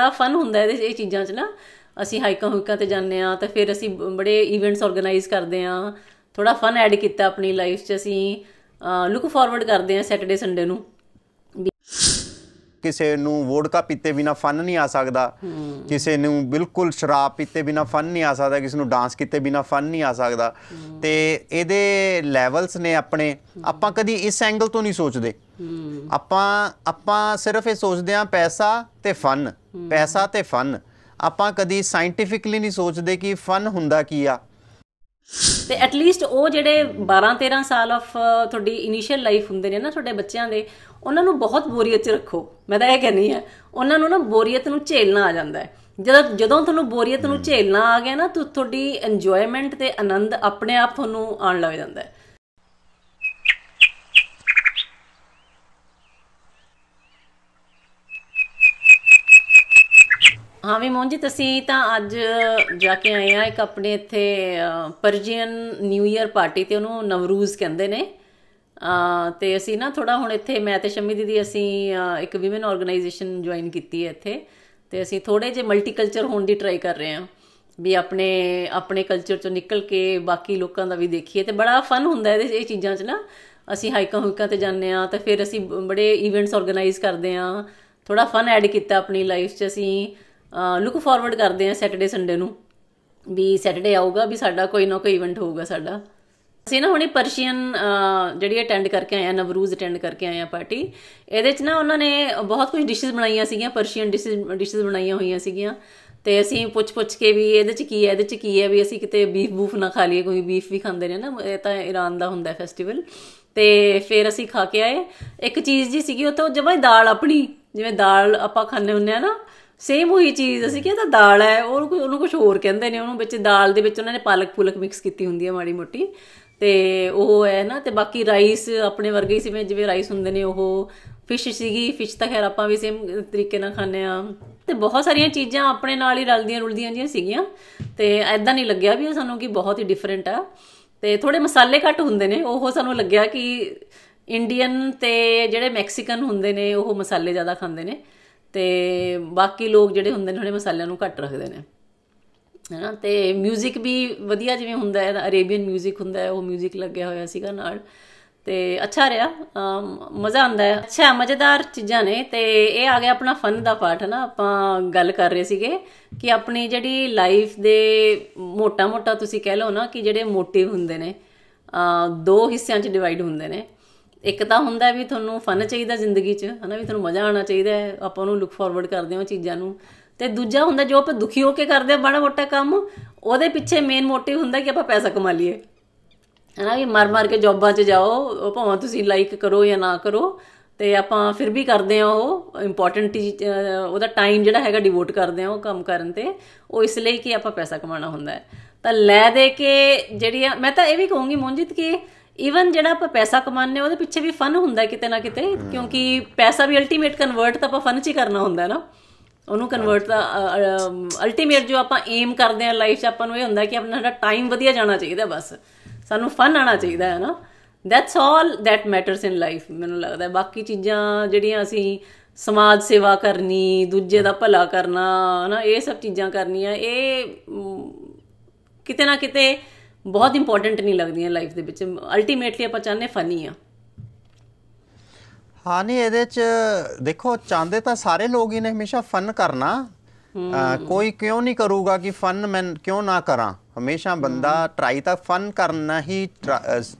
ਬੜਾ ਫਨ ਹੁੰਦਾ ਇਹਦੇ ਇਹ ਚੀਜ਼ਾਂ 'ਚ ਨਾ ਅਸੀਂ ਹਾਈਕਾਂ ਹੁਕਾਂ ਤੇ ਜਾਂਦੇ ਆ ਤੇ ਫਿਰ ਅਸੀਂ ਬੜੇ ਇਵੈਂਟਸ ਆਰਗੇਨਾਈਜ਼ ਕਰਦੇ ਆ ਥੋੜਾ ਫਨ ਐਡ ਕੀਤਾ ਆਪਣੀ ਲਾਈਫ 'ਚ ਅਸੀਂ ਲੁੱਕ ਫਾਰਵਰਡ ਕਰਦੇ ਆ ਸੈਟਰਡੇ ਸੰਡੇ ਨੂੰ ਕਿਸੇ ਨੂੰ ਵੋਡਕਾ ਪੀਤੇ ਬਿਨਾ ਫਨ ਨਹੀਂ ਆ ਸਕਦਾ ਕਿਸੇ ਨੂੰ ਬਿਲਕੁਲ ਸ਼ਰਾਬ ਪੀਤੇ ਬਿਨਾ ਫਨ ਨਹੀਂ ਆ ਸਕਦਾ ਕਿਸੇ ਨੂੰ ਡਾਂਸ ਕੀਤੇ ਬਿਨਾ ਫਨ ਨਹੀਂ ਆ ਸਕਦਾ ਤੇ ਇਹਦੇ ਲੈਵਲਸ ਨੇ ਆਪਣੇ ਆਪਾਂ ਕਦੀ ਇਸ ਐਂਗਲ ਤੋਂ ਨਹੀਂ ਸੋਚਦੇ ਆਪਾਂ ਆਪਾਂ ਸਿਰਫ ਇਹ ਸੋਚਦੇ ਆ ਪੈਸਾ ਤੇ ਫਨ ਪੈਸਾ ਤੇ ਫਨ ਆਪਾਂ ਕਦੀ ਸਾਇੰਟੀਫਿਕਲੀ ਨਹੀਂ ਸੋਚਦੇ ਕਿ ਫਨ ਹੁੰਦਾ ਕੀ ਆ ਤੇ ਐਟ ਲੀਸਟ ਉਹ ਜਿਹੜੇ 12 13 ਸਾਲ ਆਫ ਤੁਹਾਡੀ ਇਨੀਸ਼ੀਅਲ ਲਾਈਫ ਹੁੰਦੇ ਨੇ ਨਾ ਤੁਹਾਡੇ ਬੱਚਿਆਂ ਦੇ ਉਹਨਾਂ ਨੂੰ ਬਹੁਤ ਬੋਰੀਅਤ 'ਚ ਰੱਖੋ ਮੈਂ ਤਾਂ ਇਹ ਕਹਿੰਨੀ ਆ ਉਹਨਾਂ ਨੂੰ ਨਾ ਬੋਰੀਅਤ ਨੂੰ ਝੇਲਣਾ ਆ ਜਾਂਦਾ ਹੈ ਜਦੋਂ ਜਦੋਂ ਤੁਹਾਨੂੰ ਬੋਰੀਅਤ ਨੂੰ ਝੇਲਣਾ ਆ ਗਿਆ ਨਾ ਤੁਹਾਡੀ ਇੰਜੋਇਮੈਂਟ ਤੇ ਆਨੰਦ ਆਪਣੇ ਆਪ ਤੁਹਾਨੂੰ ਆਉਣ ਲੱਗ ਜਾਂਦਾ ਹੈ ਹਾਂ ਵਿਮੋਨ ਜੀ ਤੁਸੀਂ ਤਾਂ ਅੱਜ ਜਾ ਕੇ ਆਏ ਆ ਇੱਕ ਆਪਣੇ ਇੱਥੇ ਪਰਜੀਅਨ ਨਿਊ ਇਅਰ ਪਾਰਟੀ ਤੇ ਉਹਨੂੰ ਨਵਰੂਜ਼ ਕਹਿੰਦੇ ਨੇ ਤੇ ਅਸੀਂ ਨਾ ਥੋੜਾ ਹੁਣ ਇੱਥੇ ਮੈਂ ਤੇ ਸ਼ਮੀ ਦੀਦੀ ਅਸੀਂ ਇੱਕ ਔਮਨ ਆਰਗੇਨਾਈਜੇਸ਼ਨ ਜੁਆਇਨ ਕੀਤੀ ਹੈ ਇੱਥੇ ਤੇ ਅਸੀਂ ਥੋੜੇ ਜੇ ਮਲਟੀਕਲਚਰ ਹੋਣ ਦੀ ਟਰਾਈ ਕਰ ਰਹੇ ਹਾਂ ਵੀ ਆਪਣੇ ਆਪਣੇ ਕਲਚਰ ਚੋਂ ਨਿਕਲ ਕੇ ਬਾਕੀ ਲੋਕਾਂ ਦਾ ਵੀ ਦੇਖੀਏ ਤੇ ਬੜਾ ਫਨ ਹੁੰਦਾ ਇਹਦੇ ਇਹ ਚੀਜ਼ਾਂ 'ਚ ਨਾ ਅਸੀਂ ਹਾਈਕਾਂ ਹੁਕਾਂ ਤੇ ਜਾਂਦੇ ਆ ਤੇ ਫਿਰ ਅਸੀਂ ਬੜੇ ਇਵੈਂਟਸ ਆਰਗੇਨਾਈਜ਼ ਕਰਦੇ ਆ ਥੋੜਾ ਫਨ ਐਡ ਕੀਤਾ ਆਪਣੀ ਲਾਈਫ 'ਚ ਅਸੀਂ ਲੁੱਕ ਫਾਰਵਰਡ ਕਰਦੇ ਆ ਸੈਟਰਡੇ ਸੰਡੇ ਨੂੰ ਵੀ ਸੈਟਰਡੇ ਆਊਗਾ ਵੀ ਸਾਡਾ ਕੋਈ ਨਾ ਕੋਈ ਇਵੈਂਟ ਹੋਊਗਾ ਸਾਡਾ ਅਸੀਂ ਨਾ ਹੁਣੇ ਪਰਸ਼ੀਅਨ ਜਿਹੜੀ ਅਟੈਂਡ ਕਰਕੇ ਆਏ ਆ ਨਵਰੂਜ਼ ਅਟੈਂਡ ਕਰਕੇ ਆਏ ਆ ਪਾਰਟੀ ਇਹਦੇ ਚ ਨਾ ਉਹਨਾਂ ਨੇ ਬਹੁਤ ਕੁਝ ਡਿਸ਼ਸ ਬਣਾਈਆਂ ਸੀਗੀਆਂ ਪਰਸ਼ੀਅਨ ਡਿਸ਼ਸ ਬਣਾਈਆਂ ਹੋਈਆਂ ਸੀਗੀਆਂ ਤੇ ਅਸੀਂ ਪੁੱਛ-ਪੁੱਛ ਕੇ ਵੀ ਇਹਦੇ ਚ ਕੀ ਹੈ ਇਹਦੇ ਚ ਕੀ ਹੈ ਵੀ ਅਸੀਂ ਕਿਤੇ ਬੀਫ ਬੂਫ ਨਾ ਖਾ ਲਈਏ ਕੋਈ ਬੀਫ ਵੀ ਖਾਂਦੇ ਨੇ ਨਾ ਇਹ ਤਾਂ ਈਰਾਨ ਦਾ ਹੁੰਦਾ ਫੈਸਟੀਵਲ ਤੇ ਫਿਰ ਅਸੀਂ ਖਾ ਕੇ ਆਏ ਇੱਕ ਚੀਜ਼ ਜੀ ਸੀਗੀ ਉਹ ਤਾਂ ਦਾਲ ਆਪਣੀ ਜਿਵੇਂ ਦਾਲ ਆਪਾਂ ਖਾਂਦੇ ਹੁੰਨੇ ਆ ਨਾ ਸੇਮ ਉਹੀ ਚੀਜ਼ ਅਸੀਂ ਕਿਹਾ ਤਾਂ ਦਾਲ ਹੈ ਉਹ ਕੋਈ ਉਹਨੂੰ ਕੁਝ ਹੋਰ ਕਹਿੰਦੇ ਨੇ ਉਹਨੂੰ ਵਿੱਚ ਦਾਲ ਦੇ ਵਿੱਚ ਉਹਨਾਂ ਨੇ ਪਾਲਕ ਫੁਲਕ ਮਿਕਸ ਕੀਤੀ ਹੁੰਦੀ ਹੈ ਮਾੜੀ ਮੋਟੀ ਤੇ ਉਹ ਹੈ ਨਾ ਤੇ ਬਾਕੀ ਰਾਈਸ ਆਪਣੇ ਵਰਗੇ ਹੀ ਸਿਵੇਂ ਜਿਵੇਂ ਰਾਈਸ ਹੁੰਦੇ ਨੇ ਉਹ ਫਿਸ਼ ਸੀਗੀ ਫਿਸ਼ ਤਾਂ ਖੈਰ ਆਪਾਂ ਵੀ ਸੇਮ ਤਰੀਕੇ ਨਾਲ ਖਾਂਦੇ ਆ ਤੇ ਬਹੁਤ ਸਾਰੀਆਂ ਚੀਜ਼ਾਂ ਆਪਣੇ ਨਾਲ ਹੀ ਰਲਦੀਆਂ ਰੁਲਦੀਆਂ ਜੀਆਂ ਸੀਗੀਆਂ ਤੇ ਐਦਾਂ ਨਹੀਂ ਲੱਗਿਆ ਵੀ ਸਾਨੂੰ ਕਿ ਬਹੁਤ ਹੀ ਡਿਫਰੈਂਟ ਆ ਤੇ ਥੋੜੇ ਮਸਾਲੇ ਘੱਟ ਹੁੰਦੇ ਨੇ ਉਹ ਸਾਨੂੰ ਲੱਗਿਆ ਕਿ ਇੰਡੀਅਨ ਤੇ ਜਿਹੜੇ ਮੈਕਸੀਕਨ ਹੁੰਦੇ ਨੇ ਉਹ ਮਸਾਲੇ ਜ਼ਿਆਦਾ ਖਾਂਦੇ ਨੇ ਤੇ ਬਾਕੀ ਲੋਕ ਜਿਹੜੇ ਹੁੰਦੇ ਨੇ ਉਹਨੇ ਮਸਾਲਿਆਂ ਨੂੰ ਘੱਟ ਰੱਖਦੇ ਨੇ ਹਨਾ ਤੇ 뮤직 ਵੀ ਵਧੀਆ ਜਿਵੇਂ ਹੁੰਦਾ ਹੈ ਅਰੇਬੀਅਨ 뮤직 ਹੁੰਦਾ ਹੈ ਉਹ 뮤직 ਲੱਗਿਆ ਹੋਇਆ ਸੀਗਾ ਨਾਲ ਤੇ ਅੱਛਾ ਰਿਹਾ ਮਜ਼ਾ ਆਉਂਦਾ ਹੈ ਅੱਛਾ ਮਜ਼ੇਦਾਰ ਚੀਜ਼ਾਂ ਨੇ ਤੇ ਇਹ ਆ ਗਿਆ ਆਪਣਾ ਫਨ ਦਾ ਪਾਰਟ ਹੈ ਨਾ ਆਪਾਂ ਗੱਲ ਕਰ ਰਹੇ ਸੀਗੇ ਕਿ ਆਪਣੀ ਜਿਹੜੀ ਲਾਈਫ ਦੇ ਮੋਟਾ-ਮੋਟਾ ਤੁਸੀਂ ਕਹਿ ਲਓ ਨਾ ਕਿ ਜਿਹੜੇ ਮੋਟਿਵ ਹੁੰਦੇ ਨੇ ਦੋ ਹਿੱਸਿਆਂ 'ਚ ਡਿਵਾਈਡ ਹੁੰਦੇ ਨੇ ਇੱਕ ਤਾਂ ਹੁੰਦਾ ਵੀ ਤੁਹਾਨੂੰ ਫਨ ਚਾਹੀਦਾ ਜ਼ਿੰਦਗੀ 'ਚ ਹਨਾ ਵੀ ਤੁਹਾਨੂੰ ਮਜ਼ਾ ਆਉਣਾ ਚਾਹੀਦਾ ਆਪਾਂ ਉਹਨੂੰ ਲੁੱਕ ਫਾਰਵਰਡ ਕਰਦੇ ਹਾਂ ਚੀਜ਼ਾਂ ਨੂੰ ਤੇ ਦੂਜਾ ਹੁੰਦਾ ਜੋ ਆਪਾਂ ਦੁਖੀ ਹੋ ਕੇ ਕਰਦੇ ਬੜਾ ਮੋਟਾ ਕੰਮ ਉਹਦੇ ਪਿੱਛੇ ਮੇਨ ਮੋਟਿਵ ਹੁੰਦਾ ਕਿ ਆਪਾਂ ਪੈਸਾ ਕਮਾ ਲਈਏ ਹਨਾ ਵੀ ਮਰ ਮਰ ਕੇ ਜੌਬਾਂ 'ਚ ਜਾਓ ਭਾਵੇਂ ਤੁਸੀਂ ਲਾਈਕ ਕਰੋ ਜਾਂ ਨਾ ਕਰੋ ਤੇ ਆਪਾਂ ਫਿਰ ਵੀ ਕਰਦੇ ਆ ਉਹ ਇੰਪੋਰਟੈਂਟ ਉਹਦਾ ਟਾਈਮ ਜਿਹੜਾ ਹੈਗਾ ਡਿਵੋਟ ਕਰਦੇ ਆ ਉਹ ਕੰਮ ਕਰਨ ਤੇ ਉਹ ਇਸ ਲਈ ਕਿ ਆਪਾਂ ਪੈਸਾ ਕਮਾਉਣਾ ਹੁੰਦਾ ਹੈ ਤਾਂ ਲੈ ਦੇ ਕੇ ਜਿਹੜੀ ਮੈਂ ਤਾਂ ਇਹ ਵੀ ਕਹੂੰਗੀ ਮੋਨਜੀਤ ਕਿ ਈਵਨ ਜਿਹੜਾ ਆਪਾਂ ਪੈਸਾ ਕਮਾਉਂਦੇ ਆ ਉਹਦੇ ਪਿੱਛੇ ਵੀ ਫਨ ਹੁੰਦਾ ਕਿਤੇ ਨਾ ਕਿਤੇ ਕਿਉਂਕਿ ਪੈਸਾ ਵੀ ਅਲਟੀਮੇਟ ਕਨਵਰਟ ਤਾਂ ਆਪਾਂ ਫਨ 'ਚ ਹੀ ਕਰਨਾ ਹੁੰਦਾ ਨਾ ਉਹਨੂੰ ਕਨਵਰਟ ਦਾ ਅਲਟੀਮੇਟ ਜੋ ਆਪਾਂ ਏਮ ਕਰਦੇ ਆ ਲਾਈਫ 'ਚ ਆਪਾਂ ਨੂੰ ਇਹ ਹੁੰਦਾ ਕਿ ਆਪਣਾ ਟਾਈਮ ਵਧੀਆ ਜਾਣਾ ਚਾਹੀਦਾ ਬਸ ਸਾਨੂੰ ਫਨ ਆਣਾ ਚਾਹੀਦਾ ਹੈ ਨਾ that's all that matters in life ਮੈਨੂੰ ਲੱਗਦਾ ਬਾਕੀ ਚੀਜ਼ਾਂ ਜਿਹੜੀਆਂ ਅਸੀਂ ਸਮਾਜ ਸੇਵਾ ਕਰਨੀ ਦੂਜੇ ਦਾ ਭਲਾ ਕਰਨਾ ਨਾ ਇਹ ਸਭ ਚੀਜ਼ਾਂ ਕਰਨੀਆਂ ਇਹ ਕਿਤੇ ਨਾ ਕਿਤੇ ਬਹੁਤ ਇੰਪੋਰਟੈਂਟ ਨਹੀਂ ਲੱਗਦੀਆਂ ਲਾਈਫ ਦੇ ਵਿੱਚ ਅਲਟੀਮੇਟਲੀ ਆਪਾਂ ਚਾਹਨੇ ਫਨੀ ਆ ਹਾਂ ਨਹੀਂ ਇਹਦੇ ਚ ਦੇਖੋ ਚਾਹੁੰਦੇ ਤਾਂ ਸਾਰੇ ਲੋਕ ਹੀ ਨੇ ਹਮੇਸ਼ਾ ਫਨ ਕਰਨਾ ਕੋਈ ਕਿਉਂ ਨਹੀਂ ਕਰੂਗਾ ਕਿ ਫਨ ਮੈਂ ਕਿਉਂ ਨਾ ਕਰਾਂ ਹਮੇਸ਼ਾ ਬੰਦਾ ਟਰਾਈ ਤਾਂ ਫਨ ਕਰਨਾ ਹੀ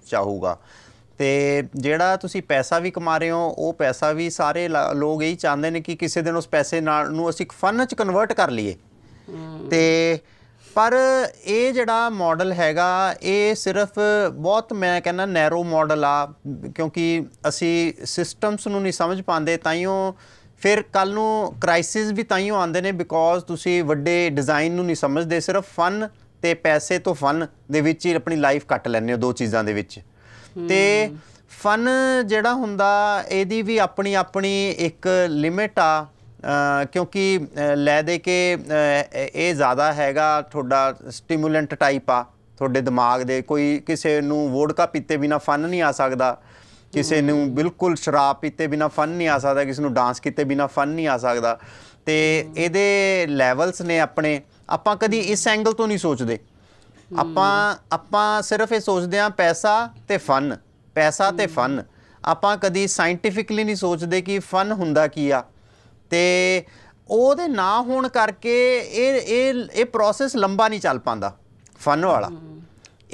ਚਾਹੂਗਾ ਤੇ ਜਿਹੜਾ ਤੁਸੀਂ ਪੈਸਾ ਵੀ ਕਮਾ ਰਹੇ ਹੋ ਉਹ ਪੈਸਾ ਵੀ ਸਾਰੇ ਲੋਕ ਇਹੀ ਚਾਹੁੰਦੇ ਨੇ ਕਿ ਕਿਸੇ ਦਿਨ ਉਸ ਪੈਸੇ ਨਾਲ ਨੂੰ ਅਸੀਂ ਇੱਕ ਫਨ ਚ ਕਨਵਰਟ ਕਰ ਲਈਏ ਤੇ ਪਰ ਇਹ ਜਿਹੜਾ ਮਾਡਲ ਹੈਗਾ ਇਹ ਸਿਰਫ ਬਹੁਤ ਮੈਂ ਕਹਿੰਦਾ ਨੈਰੋ ਮਾਡਲ ਆ ਕਿਉਂਕਿ ਅਸੀਂ ਸਿਸਟਮਸ ਨੂੰ ਨਹੀਂ ਸਮਝ ਪਾਉਂਦੇ ਤਾਈਓ ਫਿਰ ਕੱਲ ਨੂੰ ਕ੍ਰਾਈਸਿਸ ਵੀ ਤਾਈਓ ਆਉਂਦੇ ਨੇ ਬਿਕੋਜ਼ ਤੁਸੀਂ ਵੱਡੇ ਡਿਜ਼ਾਈਨ ਨੂੰ ਨਹੀਂ ਸਮਝਦੇ ਸਿਰਫ ਫਨ ਤੇ ਪੈਸੇ ਤੋਂ ਫਨ ਦੇ ਵਿੱਚ ਹੀ ਆਪਣੀ ਲਾਈਫ ਕੱਟ ਲੈਂਦੇ ਹੋ ਦੋ ਚੀਜ਼ਾਂ ਦੇ ਵਿੱਚ ਤੇ ਫਨ ਜਿਹੜਾ ਹੁੰਦਾ ਇਹਦੀ ਵੀ ਆਪਣੀ ਆਪਣੀ ਇੱਕ ਲਿਮਿਟ ਆ ਕਿਉਂਕਿ ਲੈ ਦੇ ਕੇ ਇਹ ਜ਼ਿਆਦਾ ਹੈਗਾ ਤੁਹਾਡਾ ਸਟਿਮੂਲੈਂਟ ਟਾਈਪ ਆ ਤੁਹਾਡੇ ਦਿਮਾਗ ਦੇ ਕੋਈ ਕਿਸੇ ਨੂੰ ਵੋਡਕਾ ਪੀਤੇ ਬਿਨਾ ਫਨ ਨਹੀਂ ਆ ਸਕਦਾ ਕਿਸੇ ਨੂੰ ਬਿਲਕੁਲ ਸ਼ਰਾਬ ਪੀਤੇ ਬਿਨਾ ਫਨ ਨਹੀਂ ਆ ਸਕਦਾ ਕਿਸੇ ਨੂੰ ਡਾਂਸ ਕੀਤੇ ਬਿਨਾ ਫਨ ਨਹੀਂ ਆ ਸਕਦਾ ਤੇ ਇਹਦੇ ਲੈਵਲਸ ਨੇ ਆਪਣੇ ਆਪਾਂ ਕਦੀ ਇਸ ਐਂਗਲ ਤੋਂ ਨਹੀਂ ਸੋਚਦੇ ਆਪਾਂ ਆਪਾਂ ਸਿਰਫ ਇਹ ਸੋਚਦੇ ਆ ਪੈਸਾ ਤੇ ਫਨ ਪੈਸਾ ਤੇ ਫਨ ਆਪਾਂ ਕਦੀ ਸਾਇੰਟਿਫਿਕਲੀ ਨਹੀਂ ਸੋਚਦੇ ਕਿ ਫਨ ਹੁੰਦਾ ਕੀ ਆ ਤੇ ਉਹਦੇ ਨਾ ਹੋਣ ਕਰਕੇ ਇਹ ਇਹ ਇਹ ਪ੍ਰੋਸੈਸ ਲੰਬਾ ਨਹੀਂ ਚੱਲ ਪਾਂਦਾ ਫਨ ਵਾਲਾ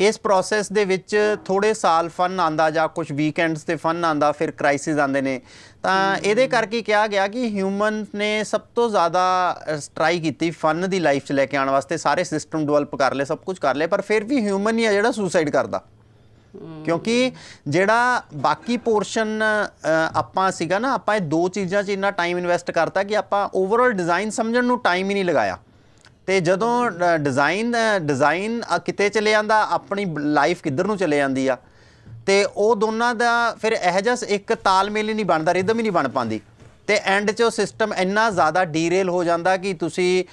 ਇਸ ਪ੍ਰੋਸੈਸ ਦੇ ਵਿੱਚ ਥੋੜੇ ਸਾਲ ਫਨ ਆਂਦਾ ਜਾਂ ਕੁਝ ਵੀਕਐਂਡਸ ਤੇ ਫਨ ਆਂਦਾ ਫਿਰ ਕ੍ਰਾਈਸਿਸ ਆਂਦੇ ਨੇ ਤਾਂ ਇਹਦੇ ਕਰਕੇ ਕਿਹਾ ਗਿਆ ਕਿ ਹਿਊਮਨ ਨੇ ਸਭ ਤੋਂ ਜ਼ਿਆਦਾ ਟਰਾਈ ਕੀਤੀ ਫਨ ਦੀ ਲਾਈਫ 'ਚ ਲੈ ਕੇ ਆਉਣ ਵਾਸਤੇ ਸਾਰੇ ਸਿਸਟਮ ਡਿਵੈਲਪ ਕਰ ਲਏ ਸਭ ਕੁਝ ਕਰ ਲਏ ਪਰ ਫਿਰ ਵੀ ਹਿਊਮਨ ਹੀ ਆ ਜਿਹੜਾ ਸੁਸਾਈਡ ਕਰਦਾ ਕਿਉਂਕਿ ਜਿਹੜਾ ਬਾਕੀ ਪੋਰਸ਼ਨ ਆਪਾਂ ਸੀਗਾ ਨਾ ਆਪਾਂ ਇਹ ਦੋ ਚੀਜ਼ਾਂ 'ਚ ਇੰਨਾ ਟਾਈਮ ਇਨਵੈਸਟ ਕਰਤਾ ਕਿ ਆਪਾਂ ਓਵਰਆਲ ਡਿਜ਼ਾਈਨ ਸਮਝਣ ਨੂੰ ਟਾਈਮ ਹੀ ਨਹੀਂ ਲਗਾਇਆ ਤੇ ਜਦੋਂ ਡਿਜ਼ਾਈਨ ਡਿਜ਼ਾਈਨ ਕਿਤੇ ਚਲੇ ਜਾਂਦਾ ਆਪਣੀ ਲਾਈਫ ਕਿੱਧਰ ਨੂੰ ਚਲੇ ਜਾਂਦੀ ਆ ਤੇ ਉਹ ਦੋਨਾਂ ਦਾ ਫਿਰ ਇਹ ਜਸ ਇੱਕ ਤਾਲਮੇਲ ਹੀ ਨਹੀਂ ਬਣਦਾ ਰਿਦਮ ਹੀ ਨਹੀਂ ਬਣ ਪਾਉਂਦੀ ਤੇ ਐਂਡ 'ਚ ਉਹ ਸਿਸਟਮ ਇੰਨਾ ਜ਼ਿਆਦਾ ਡੀਰੇਲ ਹੋ ਜਾਂਦਾ ਕਿ ਤੁਸੀਂ